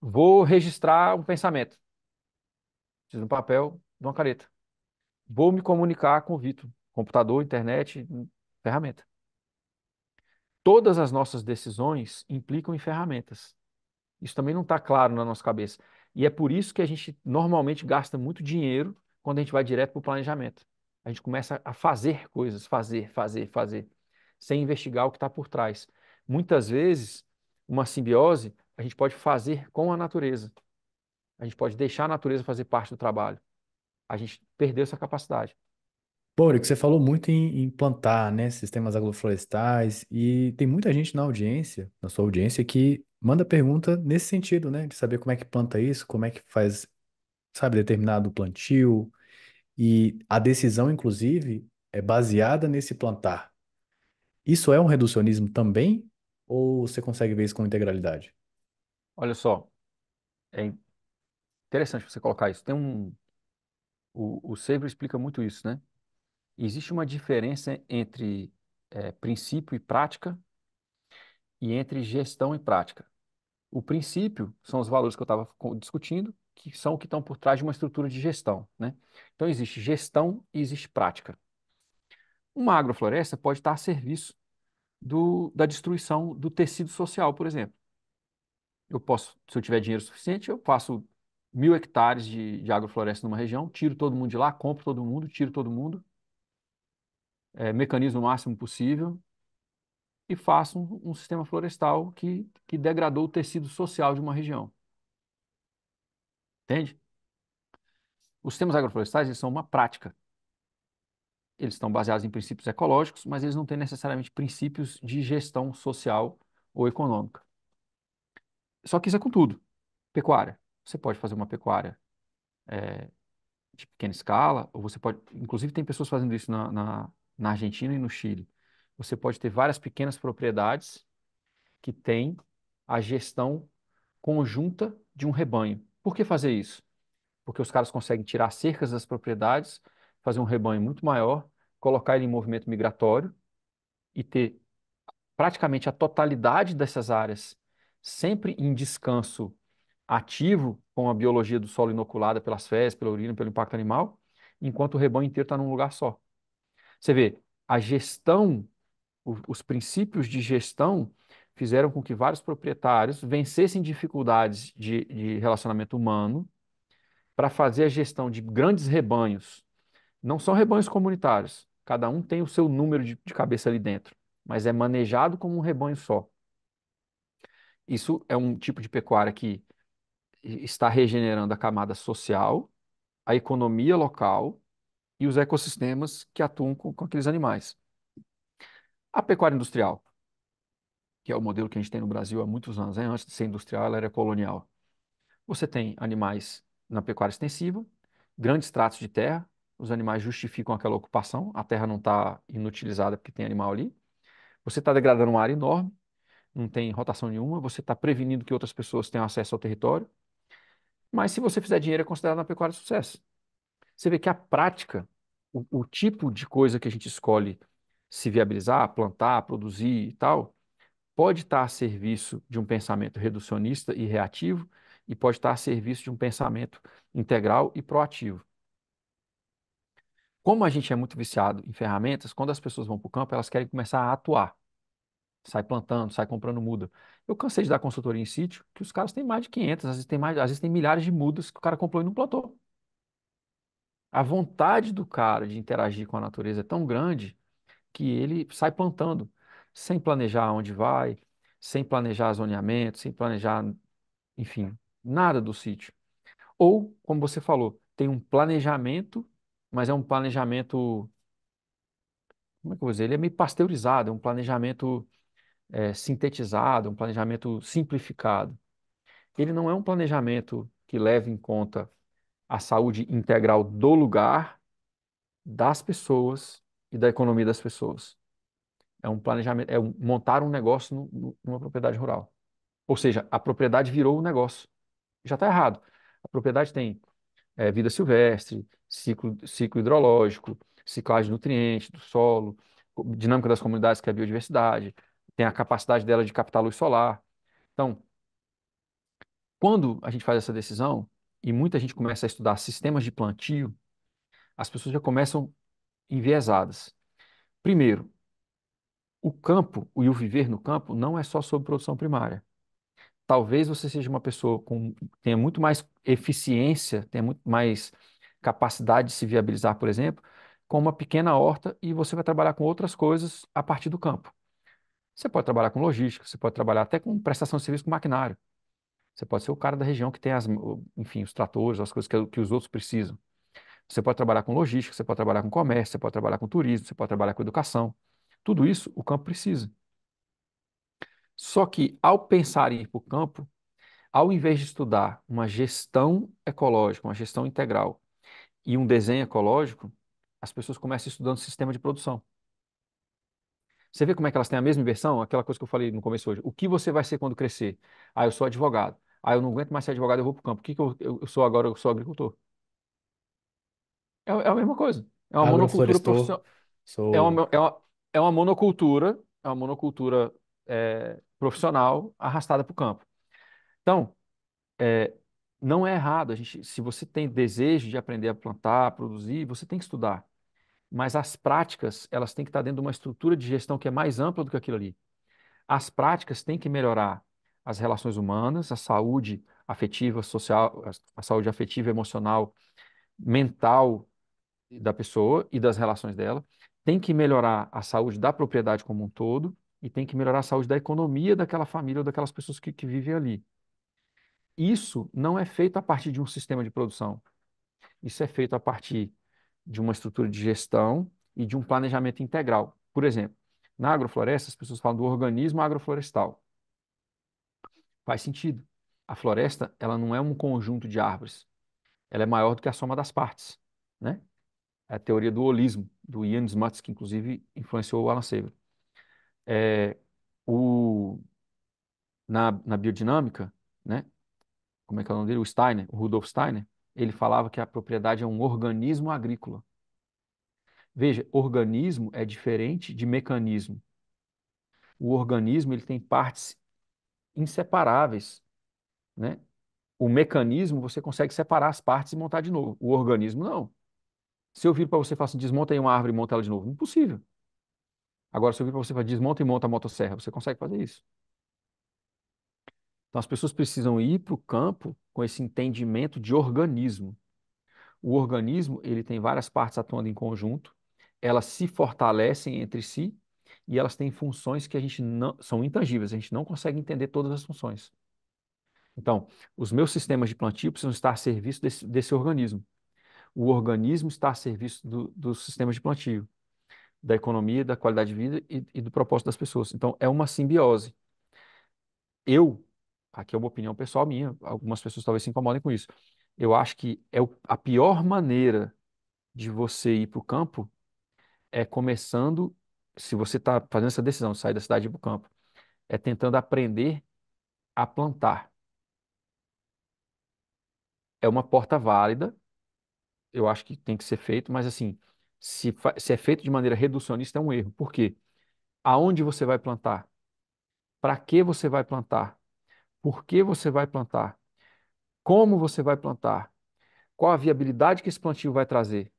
Speaker 1: Vou registrar um pensamento no papel, numa caneta. Vou me comunicar com o Vitor. Computador, internet, ferramenta. Todas as nossas decisões implicam em ferramentas. Isso também não está claro na nossa cabeça. E é por isso que a gente normalmente gasta muito dinheiro quando a gente vai direto para o planejamento. A gente começa a fazer coisas, fazer, fazer, fazer, sem investigar o que está por trás. Muitas vezes, uma simbiose a gente pode fazer com a natureza a gente pode deixar a natureza fazer parte do trabalho. A gente perdeu essa capacidade.
Speaker 2: Bom, que você falou muito em plantar né, sistemas agroflorestais e tem muita gente na audiência, na sua audiência, que manda pergunta nesse sentido, né, de saber como é que planta isso, como é que faz, sabe, determinado plantio e a decisão, inclusive, é baseada nesse plantar. Isso é um reducionismo também ou você consegue ver isso com integralidade?
Speaker 1: Olha só, é Interessante você colocar isso. Tem um. O, o explica muito isso, né? Existe uma diferença entre é, princípio e prática e entre gestão e prática. O princípio são os valores que eu estava discutindo, que são o que estão por trás de uma estrutura de gestão. Né? Então, existe gestão e existe prática. Uma agrofloresta pode estar a serviço do, da destruição do tecido social, por exemplo. Eu posso, se eu tiver dinheiro suficiente, eu faço mil hectares de, de agrofloresta numa região, tiro todo mundo de lá, compro todo mundo, tiro todo mundo, é, máximo possível e faço um, um sistema florestal que, que degradou o tecido social de uma região. Entende? Os sistemas agroflorestais eles são uma prática. Eles estão baseados em princípios ecológicos, mas eles não têm necessariamente princípios de gestão social ou econômica. Só que isso é com tudo. Pecuária. Você pode fazer uma pecuária é, de pequena escala, ou você pode. Inclusive, tem pessoas fazendo isso na, na, na Argentina e no Chile. Você pode ter várias pequenas propriedades que têm a gestão conjunta de um rebanho. Por que fazer isso? Porque os caras conseguem tirar cercas das propriedades, fazer um rebanho muito maior, colocar ele em movimento migratório e ter praticamente a totalidade dessas áreas sempre em descanso ativo com a biologia do solo inoculada pelas fezes, pela urina, pelo impacto animal, enquanto o rebanho inteiro está num lugar só. Você vê, a gestão, os princípios de gestão fizeram com que vários proprietários vencessem dificuldades de, de relacionamento humano para fazer a gestão de grandes rebanhos. Não são rebanhos comunitários, cada um tem o seu número de, de cabeça ali dentro, mas é manejado como um rebanho só. Isso é um tipo de pecuária que está regenerando a camada social, a economia local e os ecossistemas que atuam com, com aqueles animais. A pecuária industrial, que é o modelo que a gente tem no Brasil há muitos anos, né? antes de ser industrial, ela era colonial. Você tem animais na pecuária extensiva, grandes tratos de terra, os animais justificam aquela ocupação, a terra não está inutilizada porque tem animal ali. Você está degradando uma área enorme, não tem rotação nenhuma, você está prevenindo que outras pessoas tenham acesso ao território, mas se você fizer dinheiro, é considerado uma pecuária de sucesso. Você vê que a prática, o, o tipo de coisa que a gente escolhe se viabilizar, plantar, produzir e tal, pode estar a serviço de um pensamento reducionista e reativo e pode estar a serviço de um pensamento integral e proativo. Como a gente é muito viciado em ferramentas, quando as pessoas vão para o campo, elas querem começar a atuar sai plantando, sai comprando muda. Eu cansei de dar consultoria em sítio, que os caras têm mais de 500, às vezes tem mais, às vezes tem milhares de mudas que o cara comprou e não plantou. A vontade do cara de interagir com a natureza é tão grande que ele sai plantando, sem planejar onde vai, sem planejar zoneamento, sem planejar, enfim, nada do sítio. Ou, como você falou, tem um planejamento, mas é um planejamento como é que eu vou dizer? Ele é meio pasteurizado, é um planejamento é, sintetizado, um planejamento simplificado. Ele não é um planejamento que leve em conta a saúde integral do lugar, das pessoas e da economia das pessoas. É um planejamento, é um, montar um negócio no, no, numa propriedade rural. Ou seja, a propriedade virou o negócio. Já está errado. A propriedade tem é, vida silvestre, ciclo, ciclo hidrológico, ciclagem de nutrientes do solo, dinâmica das comunidades, que é a biodiversidade, tem a capacidade dela de captar luz solar. Então, quando a gente faz essa decisão, e muita gente começa a estudar sistemas de plantio, as pessoas já começam enviesadas. Primeiro, o campo e o viver no campo não é só sobre produção primária. Talvez você seja uma pessoa com tenha muito mais eficiência, tenha muito mais capacidade de se viabilizar, por exemplo, com uma pequena horta e você vai trabalhar com outras coisas a partir do campo. Você pode trabalhar com logística, você pode trabalhar até com prestação de serviço com maquinário. Você pode ser o cara da região que tem as, enfim, os tratores, as coisas que, que os outros precisam. Você pode trabalhar com logística, você pode trabalhar com comércio, você pode trabalhar com turismo, você pode trabalhar com educação. Tudo isso o campo precisa. Só que ao pensar em ir para o campo, ao invés de estudar uma gestão ecológica, uma gestão integral e um desenho ecológico, as pessoas começam estudando sistema de produção. Você vê como é que elas têm a mesma inversão? Aquela coisa que eu falei no começo hoje. O que você vai ser quando crescer? Ah, eu sou advogado. Ah, eu não aguento mais ser advogado, eu vou para o campo. O que, que eu, eu, sou agora? Eu sou agricultor. É, é a mesma coisa. É uma monocultura profissional. É sou... É, uma, é, uma, é uma monocultura, é uma monocultura é, profissional arrastada para o campo. Então, é, não é errado. A gente, se você tem desejo de aprender a plantar, a produzir, você tem que estudar mas as práticas, elas têm que estar dentro de uma estrutura de gestão que é mais ampla do que aquilo ali. As práticas têm que melhorar as relações humanas, a saúde afetiva, social, a saúde afetiva, emocional, mental da pessoa e das relações dela, tem que melhorar a saúde da propriedade como um todo e tem que melhorar a saúde da economia daquela família ou daquelas pessoas que, que vivem ali. Isso não é feito a partir de um sistema de produção. Isso é feito a partir de uma estrutura de gestão e de um planejamento integral. Por exemplo, na agrofloresta, as pessoas falam do organismo agroflorestal. Faz sentido. A floresta, ela não é um conjunto de árvores. Ela é maior do que a soma das partes, né? É a teoria do holismo, do Ian Smuts, que inclusive influenciou o Alan Saber. É, o, na, na biodinâmica, né? Como é que é o nome dele? O Steiner, o Rudolf Steiner, ele falava que a propriedade é um organismo agrícola. Veja, organismo é diferente de mecanismo. O organismo ele tem partes inseparáveis, né? O mecanismo você consegue separar as partes e montar de novo. O organismo não. Se eu vir para você e falar assim, desmonta aí uma árvore e monta ela de novo, impossível. Agora, se eu vir para você e falar, desmonta e monta a motosserra, você consegue fazer isso. Então, as pessoas precisam ir para o campo com esse entendimento de organismo. O organismo ele tem várias partes atuando em conjunto, elas se fortalecem entre si e elas têm funções que a gente não são intangíveis, a gente não consegue entender todas as funções. Então, os meus sistemas de plantio precisam estar a serviço desse, desse organismo. O organismo está a serviço do, dos sistemas de plantio, da economia, da qualidade de vida e, e do propósito das pessoas. Então, é uma simbiose. Eu aqui é uma opinião pessoal minha, algumas pessoas talvez se incomodem com isso. Eu acho que é o, a pior maneira de você ir para o campo é começando, se você está fazendo essa decisão de sair da cidade e ir para o campo, é tentando aprender a plantar. É uma porta válida, eu acho que tem que ser feito, mas assim, se, se é feito de maneira reducionista é um erro. Por quê? Aonde você vai plantar? Para que você vai plantar? por que você vai plantar, como você vai plantar, qual a viabilidade que esse plantio vai trazer.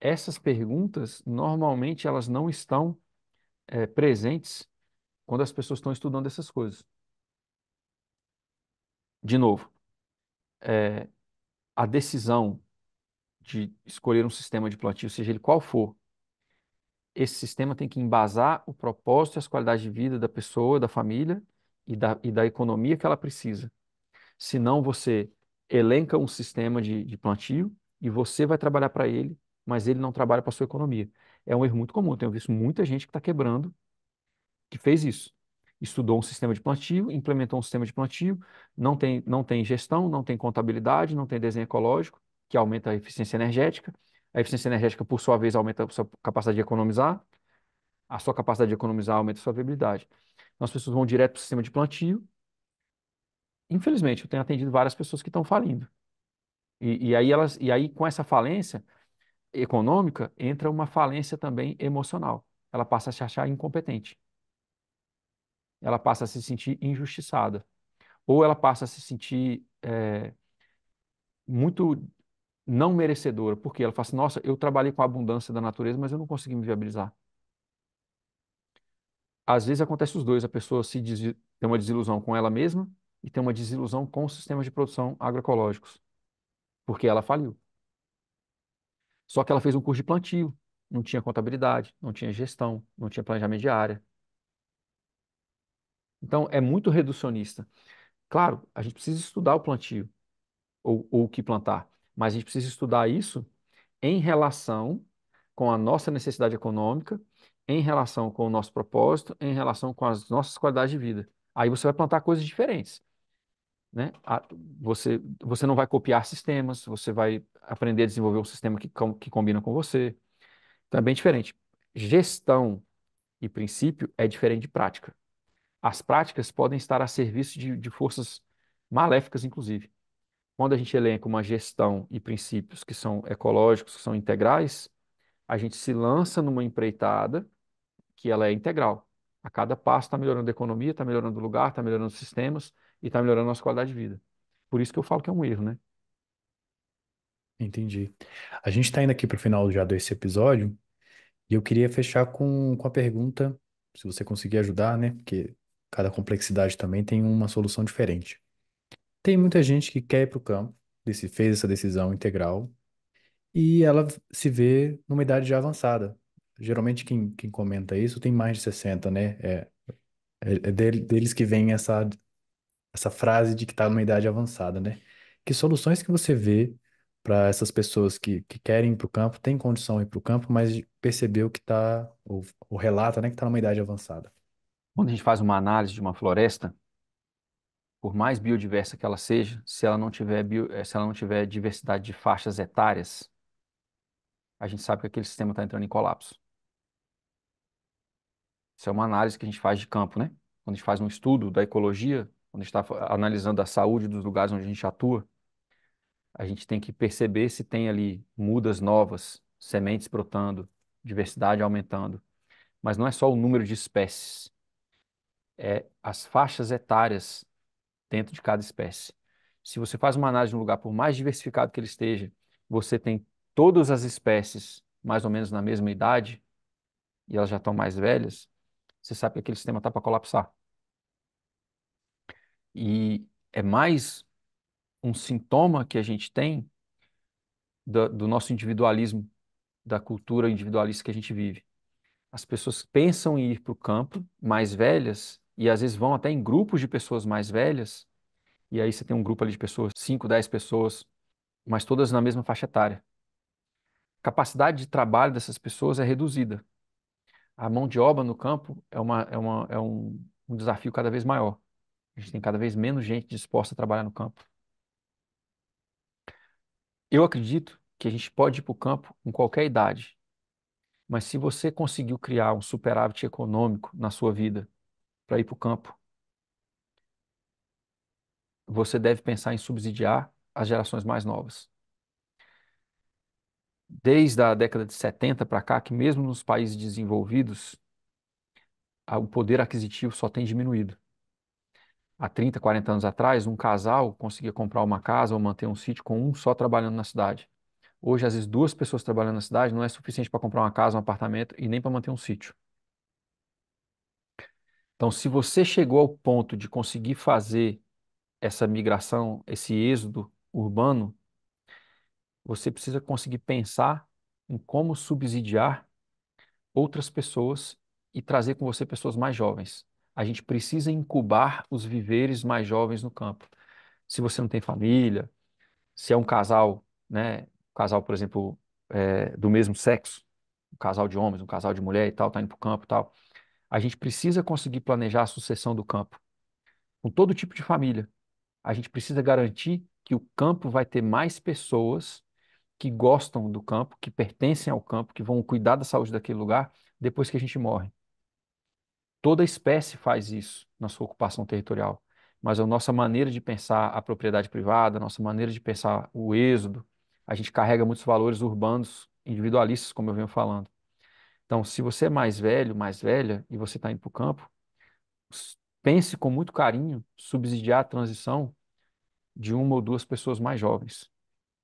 Speaker 1: Essas perguntas, normalmente, elas não estão é, presentes quando as pessoas estão estudando essas coisas. De novo, é, a decisão de escolher um sistema de plantio, seja ele qual for, esse sistema tem que embasar o propósito e as qualidades de vida da pessoa, da família, e da, e da economia que ela precisa. Senão você elenca um sistema de, de plantio e você vai trabalhar para ele, mas ele não trabalha para sua economia. É um erro muito comum. Tenho visto muita gente que está quebrando que fez isso. Estudou um sistema de plantio, implementou um sistema de plantio, não tem, não tem gestão, não tem contabilidade, não tem desenho ecológico, que aumenta a eficiência energética. A eficiência energética, por sua vez, aumenta a sua capacidade de economizar. A sua capacidade de economizar aumenta a sua viabilidade. Então as pessoas vão direto para o sistema de plantio. Infelizmente, eu tenho atendido várias pessoas que estão falindo. E, e, aí elas, e aí com essa falência econômica entra uma falência também emocional. Ela passa a se achar incompetente. Ela passa a se sentir injustiçada. Ou ela passa a se sentir é, muito não merecedora, porque ela fala assim, nossa, eu trabalhei com a abundância da natureza, mas eu não consegui me viabilizar às vezes acontece os dois, a pessoa se tem uma desilusão com ela mesma e tem uma desilusão com os sistemas de produção agroecológicos, porque ela faliu. Só que ela fez um curso de plantio, não tinha contabilidade, não tinha gestão, não tinha planejamento de área. Então, é muito reducionista. Claro, a gente precisa estudar o plantio, ou, ou o que plantar, mas a gente precisa estudar isso em relação com a nossa necessidade econômica em relação com o nosso propósito, em relação com as nossas qualidades de vida. Aí você vai plantar coisas diferentes. Né? Você, você não vai copiar sistemas, você vai aprender a desenvolver um sistema que, que combina com você. Então é bem diferente. Gestão e princípio é diferente de prática. As práticas podem estar a serviço de, de forças maléficas, inclusive. Quando a gente elenca uma gestão e princípios que são ecológicos, que são integrais, a gente se lança numa empreitada que ela é integral. A cada passo está melhorando a economia, está melhorando o lugar, está melhorando os sistemas e está melhorando a nossa qualidade de vida.
Speaker 2: Por isso que eu falo que é um erro, né? Entendi. A gente está indo aqui para o final já desse episódio e eu queria fechar com, com a pergunta, se você conseguir ajudar, né? Porque cada complexidade também tem uma solução diferente. Tem muita gente que quer ir para o campo, fez essa decisão integral e ela se vê numa idade já avançada, geralmente quem, quem comenta isso tem mais de 60, né? É, é, é deles que vem essa, essa frase de que está numa idade avançada, né? Que soluções que você vê para essas pessoas que, que querem ir para o campo, têm condição de ir para o campo, mas percebeu que está, ou, ou, relata, né, que está numa idade avançada?
Speaker 1: Quando a gente faz uma análise de uma floresta, por mais biodiversa que ela seja, se ela não tiver, bio, eh, se ela não tiver diversidade de faixas etárias, a gente sabe que aquele sistema está entrando em colapso. Isso é uma análise que a gente faz de campo, né? Quando a gente faz um estudo da ecologia, quando a gente está analisando a saúde dos lugares onde a gente atua, a gente tem que perceber se tem ali mudas novas, sementes brotando, diversidade aumentando. Mas não é só o número de espécies, é as faixas etárias dentro de cada espécie. Se você faz uma análise de um lugar, por mais diversificado que ele esteja, você tem todas as espécies mais ou menos na mesma idade, e elas já estão mais velhas, você sabe que aquele sistema está para colapsar. E é mais um sintoma que a gente tem do, do nosso individualismo, da cultura individualista que a gente vive. As pessoas pensam em ir para o campo mais velhas e às vezes vão até em grupos de pessoas mais velhas. E aí você tem um grupo ali de pessoas, 5, 10 pessoas, mas todas na mesma faixa etária. A capacidade de trabalho dessas pessoas é reduzida a mão de obra no campo é, uma, é, uma, é um, um desafio cada vez maior. A gente tem cada vez menos gente disposta a trabalhar no campo. Eu acredito que a gente pode ir para o campo em qualquer idade, mas se você conseguiu criar um superávit econômico na sua vida para ir para o campo, você deve pensar em subsidiar as gerações mais novas desde a década de 70 para cá, que mesmo nos países desenvolvidos, o poder aquisitivo só tem diminuído. Há 30, 40 anos atrás, um casal conseguia comprar uma casa ou manter um sítio com um só trabalhando na cidade. Hoje, às vezes, duas pessoas trabalhando na cidade não é suficiente para comprar uma casa, um apartamento e nem para manter um sítio. Então, se você chegou ao ponto de conseguir fazer essa migração, esse êxodo urbano, você precisa conseguir pensar em como subsidiar outras pessoas e trazer com você pessoas mais jovens. A gente precisa incubar os viveres mais jovens no campo. Se você não tem família, se é um casal, né, um casal, por exemplo, é, do mesmo sexo, um casal de homens, um casal de mulher e tal, tá indo para o campo e tal. A gente precisa conseguir planejar a sucessão do campo com todo tipo de família. A gente precisa garantir que o campo vai ter mais pessoas que gostam do campo, que pertencem ao campo, que vão cuidar da saúde daquele lugar depois que a gente morre. Toda espécie faz isso na sua ocupação territorial, mas a nossa maneira de pensar a propriedade privada, a nossa maneira de pensar o êxodo, a gente carrega muitos valores urbanos individualistas, como eu venho falando. Então, se você é mais velho, mais velha, e você está indo para o campo, pense com muito carinho subsidiar a transição de uma ou duas pessoas mais jovens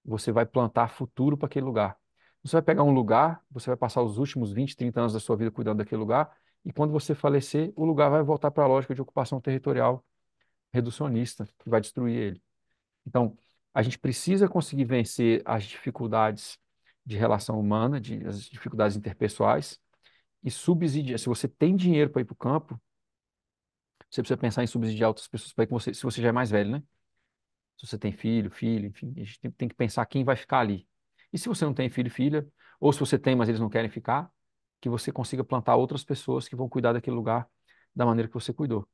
Speaker 1: você vai plantar futuro para aquele lugar. Você vai pegar um lugar, você vai passar os últimos 20, 30 anos da sua vida cuidando daquele lugar, e quando você falecer, o lugar vai voltar para a lógica de ocupação territorial reducionista, que vai destruir ele. Então, a gente precisa conseguir vencer as dificuldades de relação humana, de, as dificuldades interpessoais, e subsidiar. Se você tem dinheiro para ir para o campo, você precisa pensar em subsidiar outras pessoas para ir com você, se você já é mais velho, né? se você tem filho, filha, enfim, a gente tem que pensar quem vai ficar ali. E se você não tem filho, filha, ou se você tem, mas eles não querem ficar, que você consiga plantar outras pessoas que vão cuidar daquele lugar da maneira que você cuidou,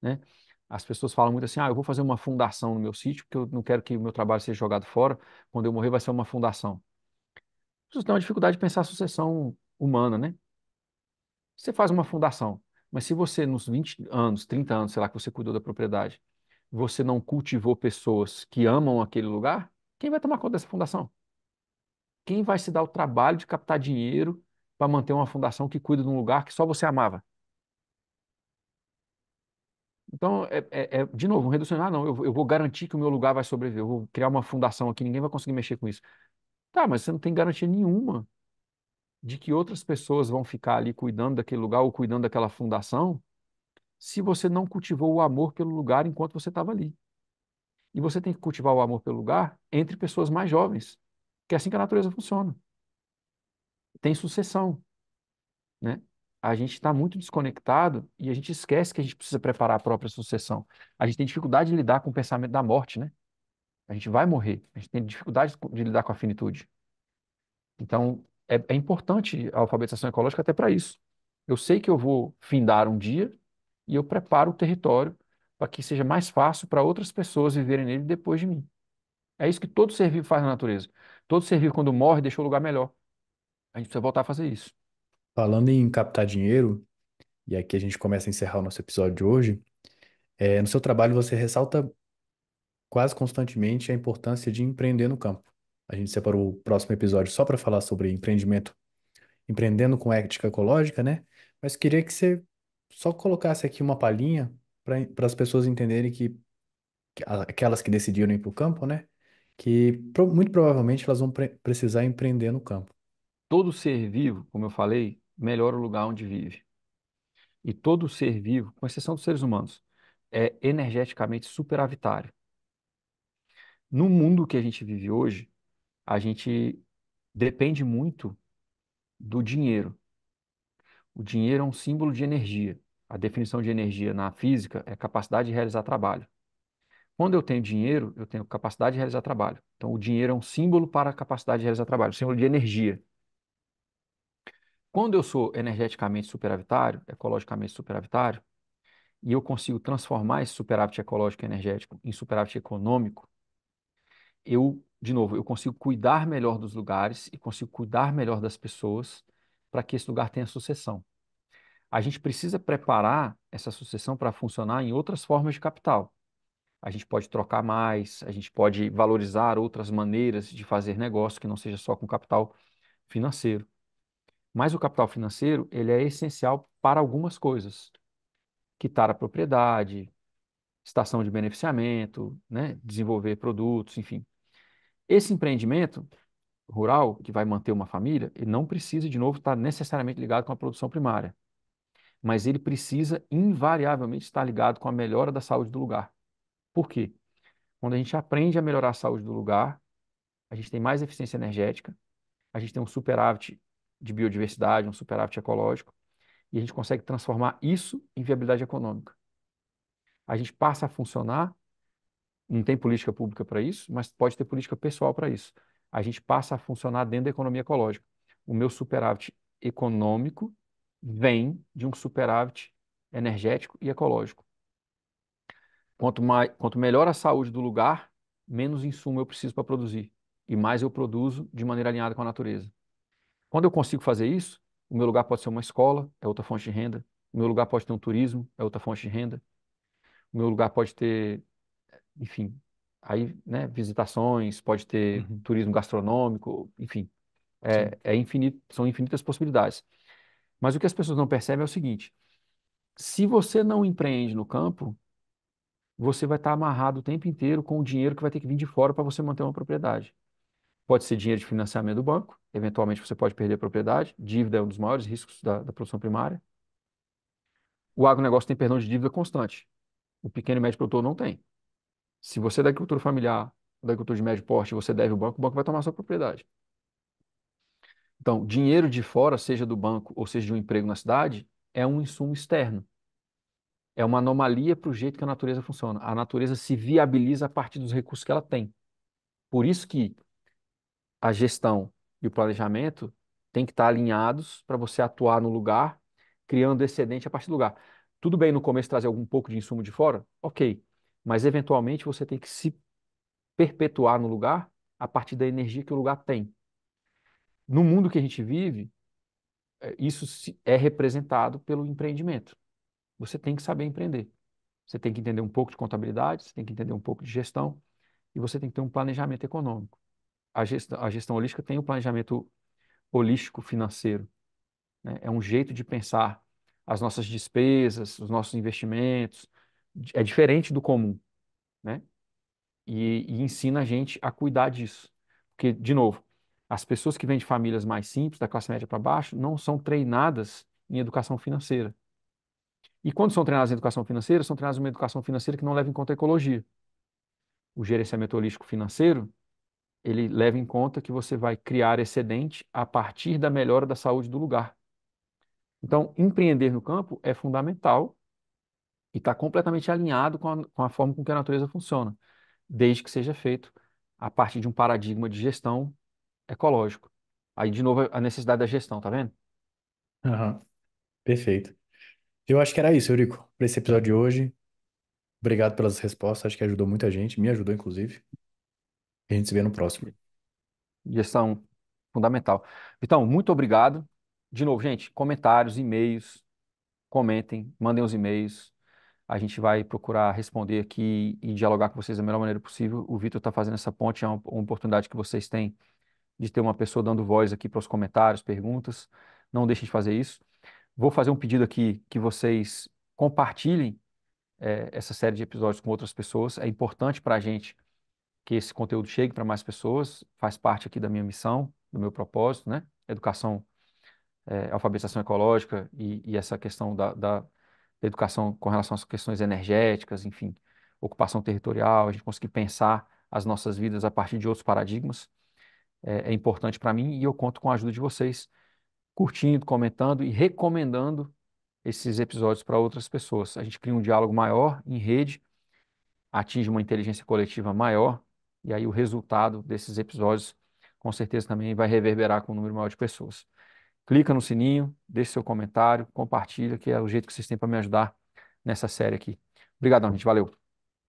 Speaker 1: né? As pessoas falam muito assim: ah, eu vou fazer uma fundação no meu sítio, porque eu não quero que o meu trabalho seja jogado fora. Quando eu morrer, vai ser uma fundação. As pessoas têm uma dificuldade de pensar a sucessão humana, né? Você faz uma fundação, mas se você, nos 20 anos, 30 anos, sei lá, que você cuidou da propriedade, você não cultivou pessoas que amam aquele lugar, quem vai tomar conta dessa fundação? Quem vai se dar o trabalho de captar dinheiro para manter uma fundação que cuida de um lugar que só você amava? Então, é, é, é de novo, um reducionar, ah, não, eu, eu, vou garantir que o meu lugar vai sobreviver, eu vou criar uma fundação aqui, ninguém vai conseguir mexer com isso. Tá, mas você não tem garantia nenhuma de que outras pessoas vão ficar ali cuidando daquele lugar ou cuidando daquela fundação se você não cultivou o amor pelo lugar enquanto você estava ali. E você tem que cultivar o amor pelo lugar entre pessoas mais jovens, que é assim que a natureza funciona. Tem sucessão, né? A gente está muito desconectado e a gente esquece que a gente precisa preparar a própria sucessão. A gente tem dificuldade de lidar com o pensamento da morte, né? A gente vai morrer. A gente tem dificuldade de lidar com a finitude. Então, é, é importante a alfabetização ecológica até para isso. Eu sei que eu vou findar um dia e eu preparo o território para que seja mais fácil para outras pessoas viverem nele depois de mim. É isso que todo ser vivo faz na natureza. Todo ser vivo, quando morre, deixa o lugar melhor. A gente precisa voltar a fazer isso.
Speaker 2: Falando em captar dinheiro, e aqui a gente começa a encerrar o nosso episódio de hoje, é, no seu trabalho você ressalta quase constantemente a importância de empreender no campo. A gente separou o próximo episódio só para falar sobre empreendimento, empreendendo com ética ecológica, né? Mas queria que você só colocasse aqui uma palhinha para as pessoas entenderem que, aquelas que decidiram ir para o campo, né? Que pro, muito provavelmente elas vão pre precisar empreender no campo.
Speaker 1: Todo ser vivo, como eu falei, melhora o lugar onde vive. E todo ser vivo, com exceção dos seres humanos, é energeticamente superavitário. No mundo que a gente vive hoje, a gente depende muito do dinheiro. O dinheiro é um símbolo de energia. A definição de energia na física é capacidade de realizar trabalho. Quando eu tenho dinheiro, eu tenho capacidade de realizar trabalho. Então, o dinheiro é um símbolo para a capacidade de realizar trabalho, símbolo de energia. Quando eu sou energeticamente superavitário, ecologicamente superavitário, e eu consigo transformar esse superávit ecológico e energético em superávit econômico, eu, de novo, eu consigo cuidar melhor dos lugares e consigo cuidar melhor das pessoas para que esse lugar tenha sucessão a gente precisa preparar essa sucessão para funcionar em outras formas de capital. A gente pode trocar mais, a gente pode valorizar outras maneiras de fazer negócio que não seja só com capital financeiro. Mas o capital financeiro, ele é essencial para algumas coisas. Quitar a propriedade, estação de beneficiamento, né? desenvolver produtos, enfim. Esse empreendimento rural, que vai manter uma família, ele não precisa, de novo, estar tá necessariamente ligado com a produção primária mas ele precisa invariavelmente estar ligado com a melhora da saúde do lugar. Por quê? Quando a gente aprende a melhorar a saúde do lugar, a gente tem mais eficiência energética, a gente tem um superávit de biodiversidade, um superávit ecológico, e a gente consegue transformar isso em viabilidade econômica. A gente passa a funcionar, não tem política pública para isso, mas pode ter política pessoal para isso. A gente passa a funcionar dentro da economia ecológica. O meu superávit econômico vem de um superávit energético e ecológico. Quanto, mais, quanto melhor a saúde do lugar, menos insumo eu preciso para produzir e mais eu produzo de maneira alinhada com a natureza. Quando eu consigo fazer isso, o meu lugar pode ser uma escola, é outra fonte de renda. O meu lugar pode ter um turismo, é outra fonte de renda. O meu lugar pode ter, enfim, aí, né, visitações, pode ter uhum. turismo gastronômico, enfim, é, é infinito, são infinitas possibilidades. Mas o que as pessoas não percebem é o seguinte: se você não empreende no campo, você vai estar amarrado o tempo inteiro com o dinheiro que vai ter que vir de fora para você manter uma propriedade. Pode ser dinheiro de financiamento do banco, eventualmente você pode perder a propriedade, dívida é um dos maiores riscos da, da produção primária. O agronegócio tem perdão de dívida constante. O pequeno e médio produtor não tem. Se você é da agricultura familiar, da agricultura de médio porte, você deve o banco, o banco vai tomar sua propriedade. Então, dinheiro de fora, seja do banco ou seja de um emprego na cidade, é um insumo externo. É uma anomalia para o jeito que a natureza funciona. A natureza se viabiliza a partir dos recursos que ela tem. Por isso que a gestão e o planejamento têm que estar alinhados para você atuar no lugar, criando excedente a partir do lugar. Tudo bem no começo trazer algum pouco de insumo de fora? Ok. Mas eventualmente você tem que se perpetuar no lugar a partir da energia que o lugar tem no mundo que a gente vive, é, isso é representado pelo empreendimento. Você tem que saber empreender. Você tem que entender um pouco de contabilidade, você tem que entender um pouco de gestão e você tem que ter um planejamento econômico. A gestão, a gestão holística tem o um planejamento holístico financeiro. Né? É um jeito de pensar as nossas despesas, os nossos investimentos. É diferente do comum. Né? E, e ensina a gente a cuidar disso. Porque, de novo, as pessoas que vêm de famílias mais simples, da classe média para baixo, não são treinadas em educação financeira. E quando são treinadas em educação financeira, são treinadas em uma educação financeira que não leva em conta a ecologia. O gerenciamento holístico financeiro, ele leva em conta que você vai criar excedente a partir da melhora da saúde do lugar. Então, empreender no campo é fundamental e está completamente alinhado com a, com a forma com que a natureza funciona, desde que seja feito a partir de um paradigma de gestão ecológico. Aí, de novo, a necessidade da gestão, tá vendo?
Speaker 2: Aham, perfeito. Eu acho que era isso, Eurico, para esse episódio de hoje. Obrigado pelas respostas, acho que ajudou muita gente, me ajudou inclusive. A gente se vê no próximo. Gestão fundamental.
Speaker 1: Então, muito obrigado. De novo, gente, comentários, e-mails, comentem, mandem os e-mails. A gente vai procurar responder aqui e dialogar com vocês da melhor maneira possível. O Vitor está fazendo essa ponte, é uma, uma oportunidade que vocês têm de ter uma pessoa dando voz aqui para os comentários, perguntas. Não deixem de fazer isso. Vou fazer um pedido aqui que vocês compartilhem é, essa série de episódios com outras pessoas. É importante para a gente que esse conteúdo chegue para mais pessoas. Faz parte aqui da minha missão, do meu propósito, né? Educação, é, alfabetização ecológica e, e essa questão da, da educação com relação às questões energéticas, enfim, ocupação territorial, a gente conseguir pensar as nossas vidas a partir de outros paradigmas é, é importante para mim e eu conto com a ajuda de vocês, curtindo, comentando e recomendando esses episódios para outras pessoas. A gente cria um diálogo maior em rede, atinge uma inteligência coletiva maior e aí o resultado desses episódios com certeza também vai reverberar com um número maior de pessoas. Clica no sininho, deixe seu comentário, compartilha, que é o jeito que vocês têm para me ajudar nessa série aqui. Obrigadão, gente. Valeu.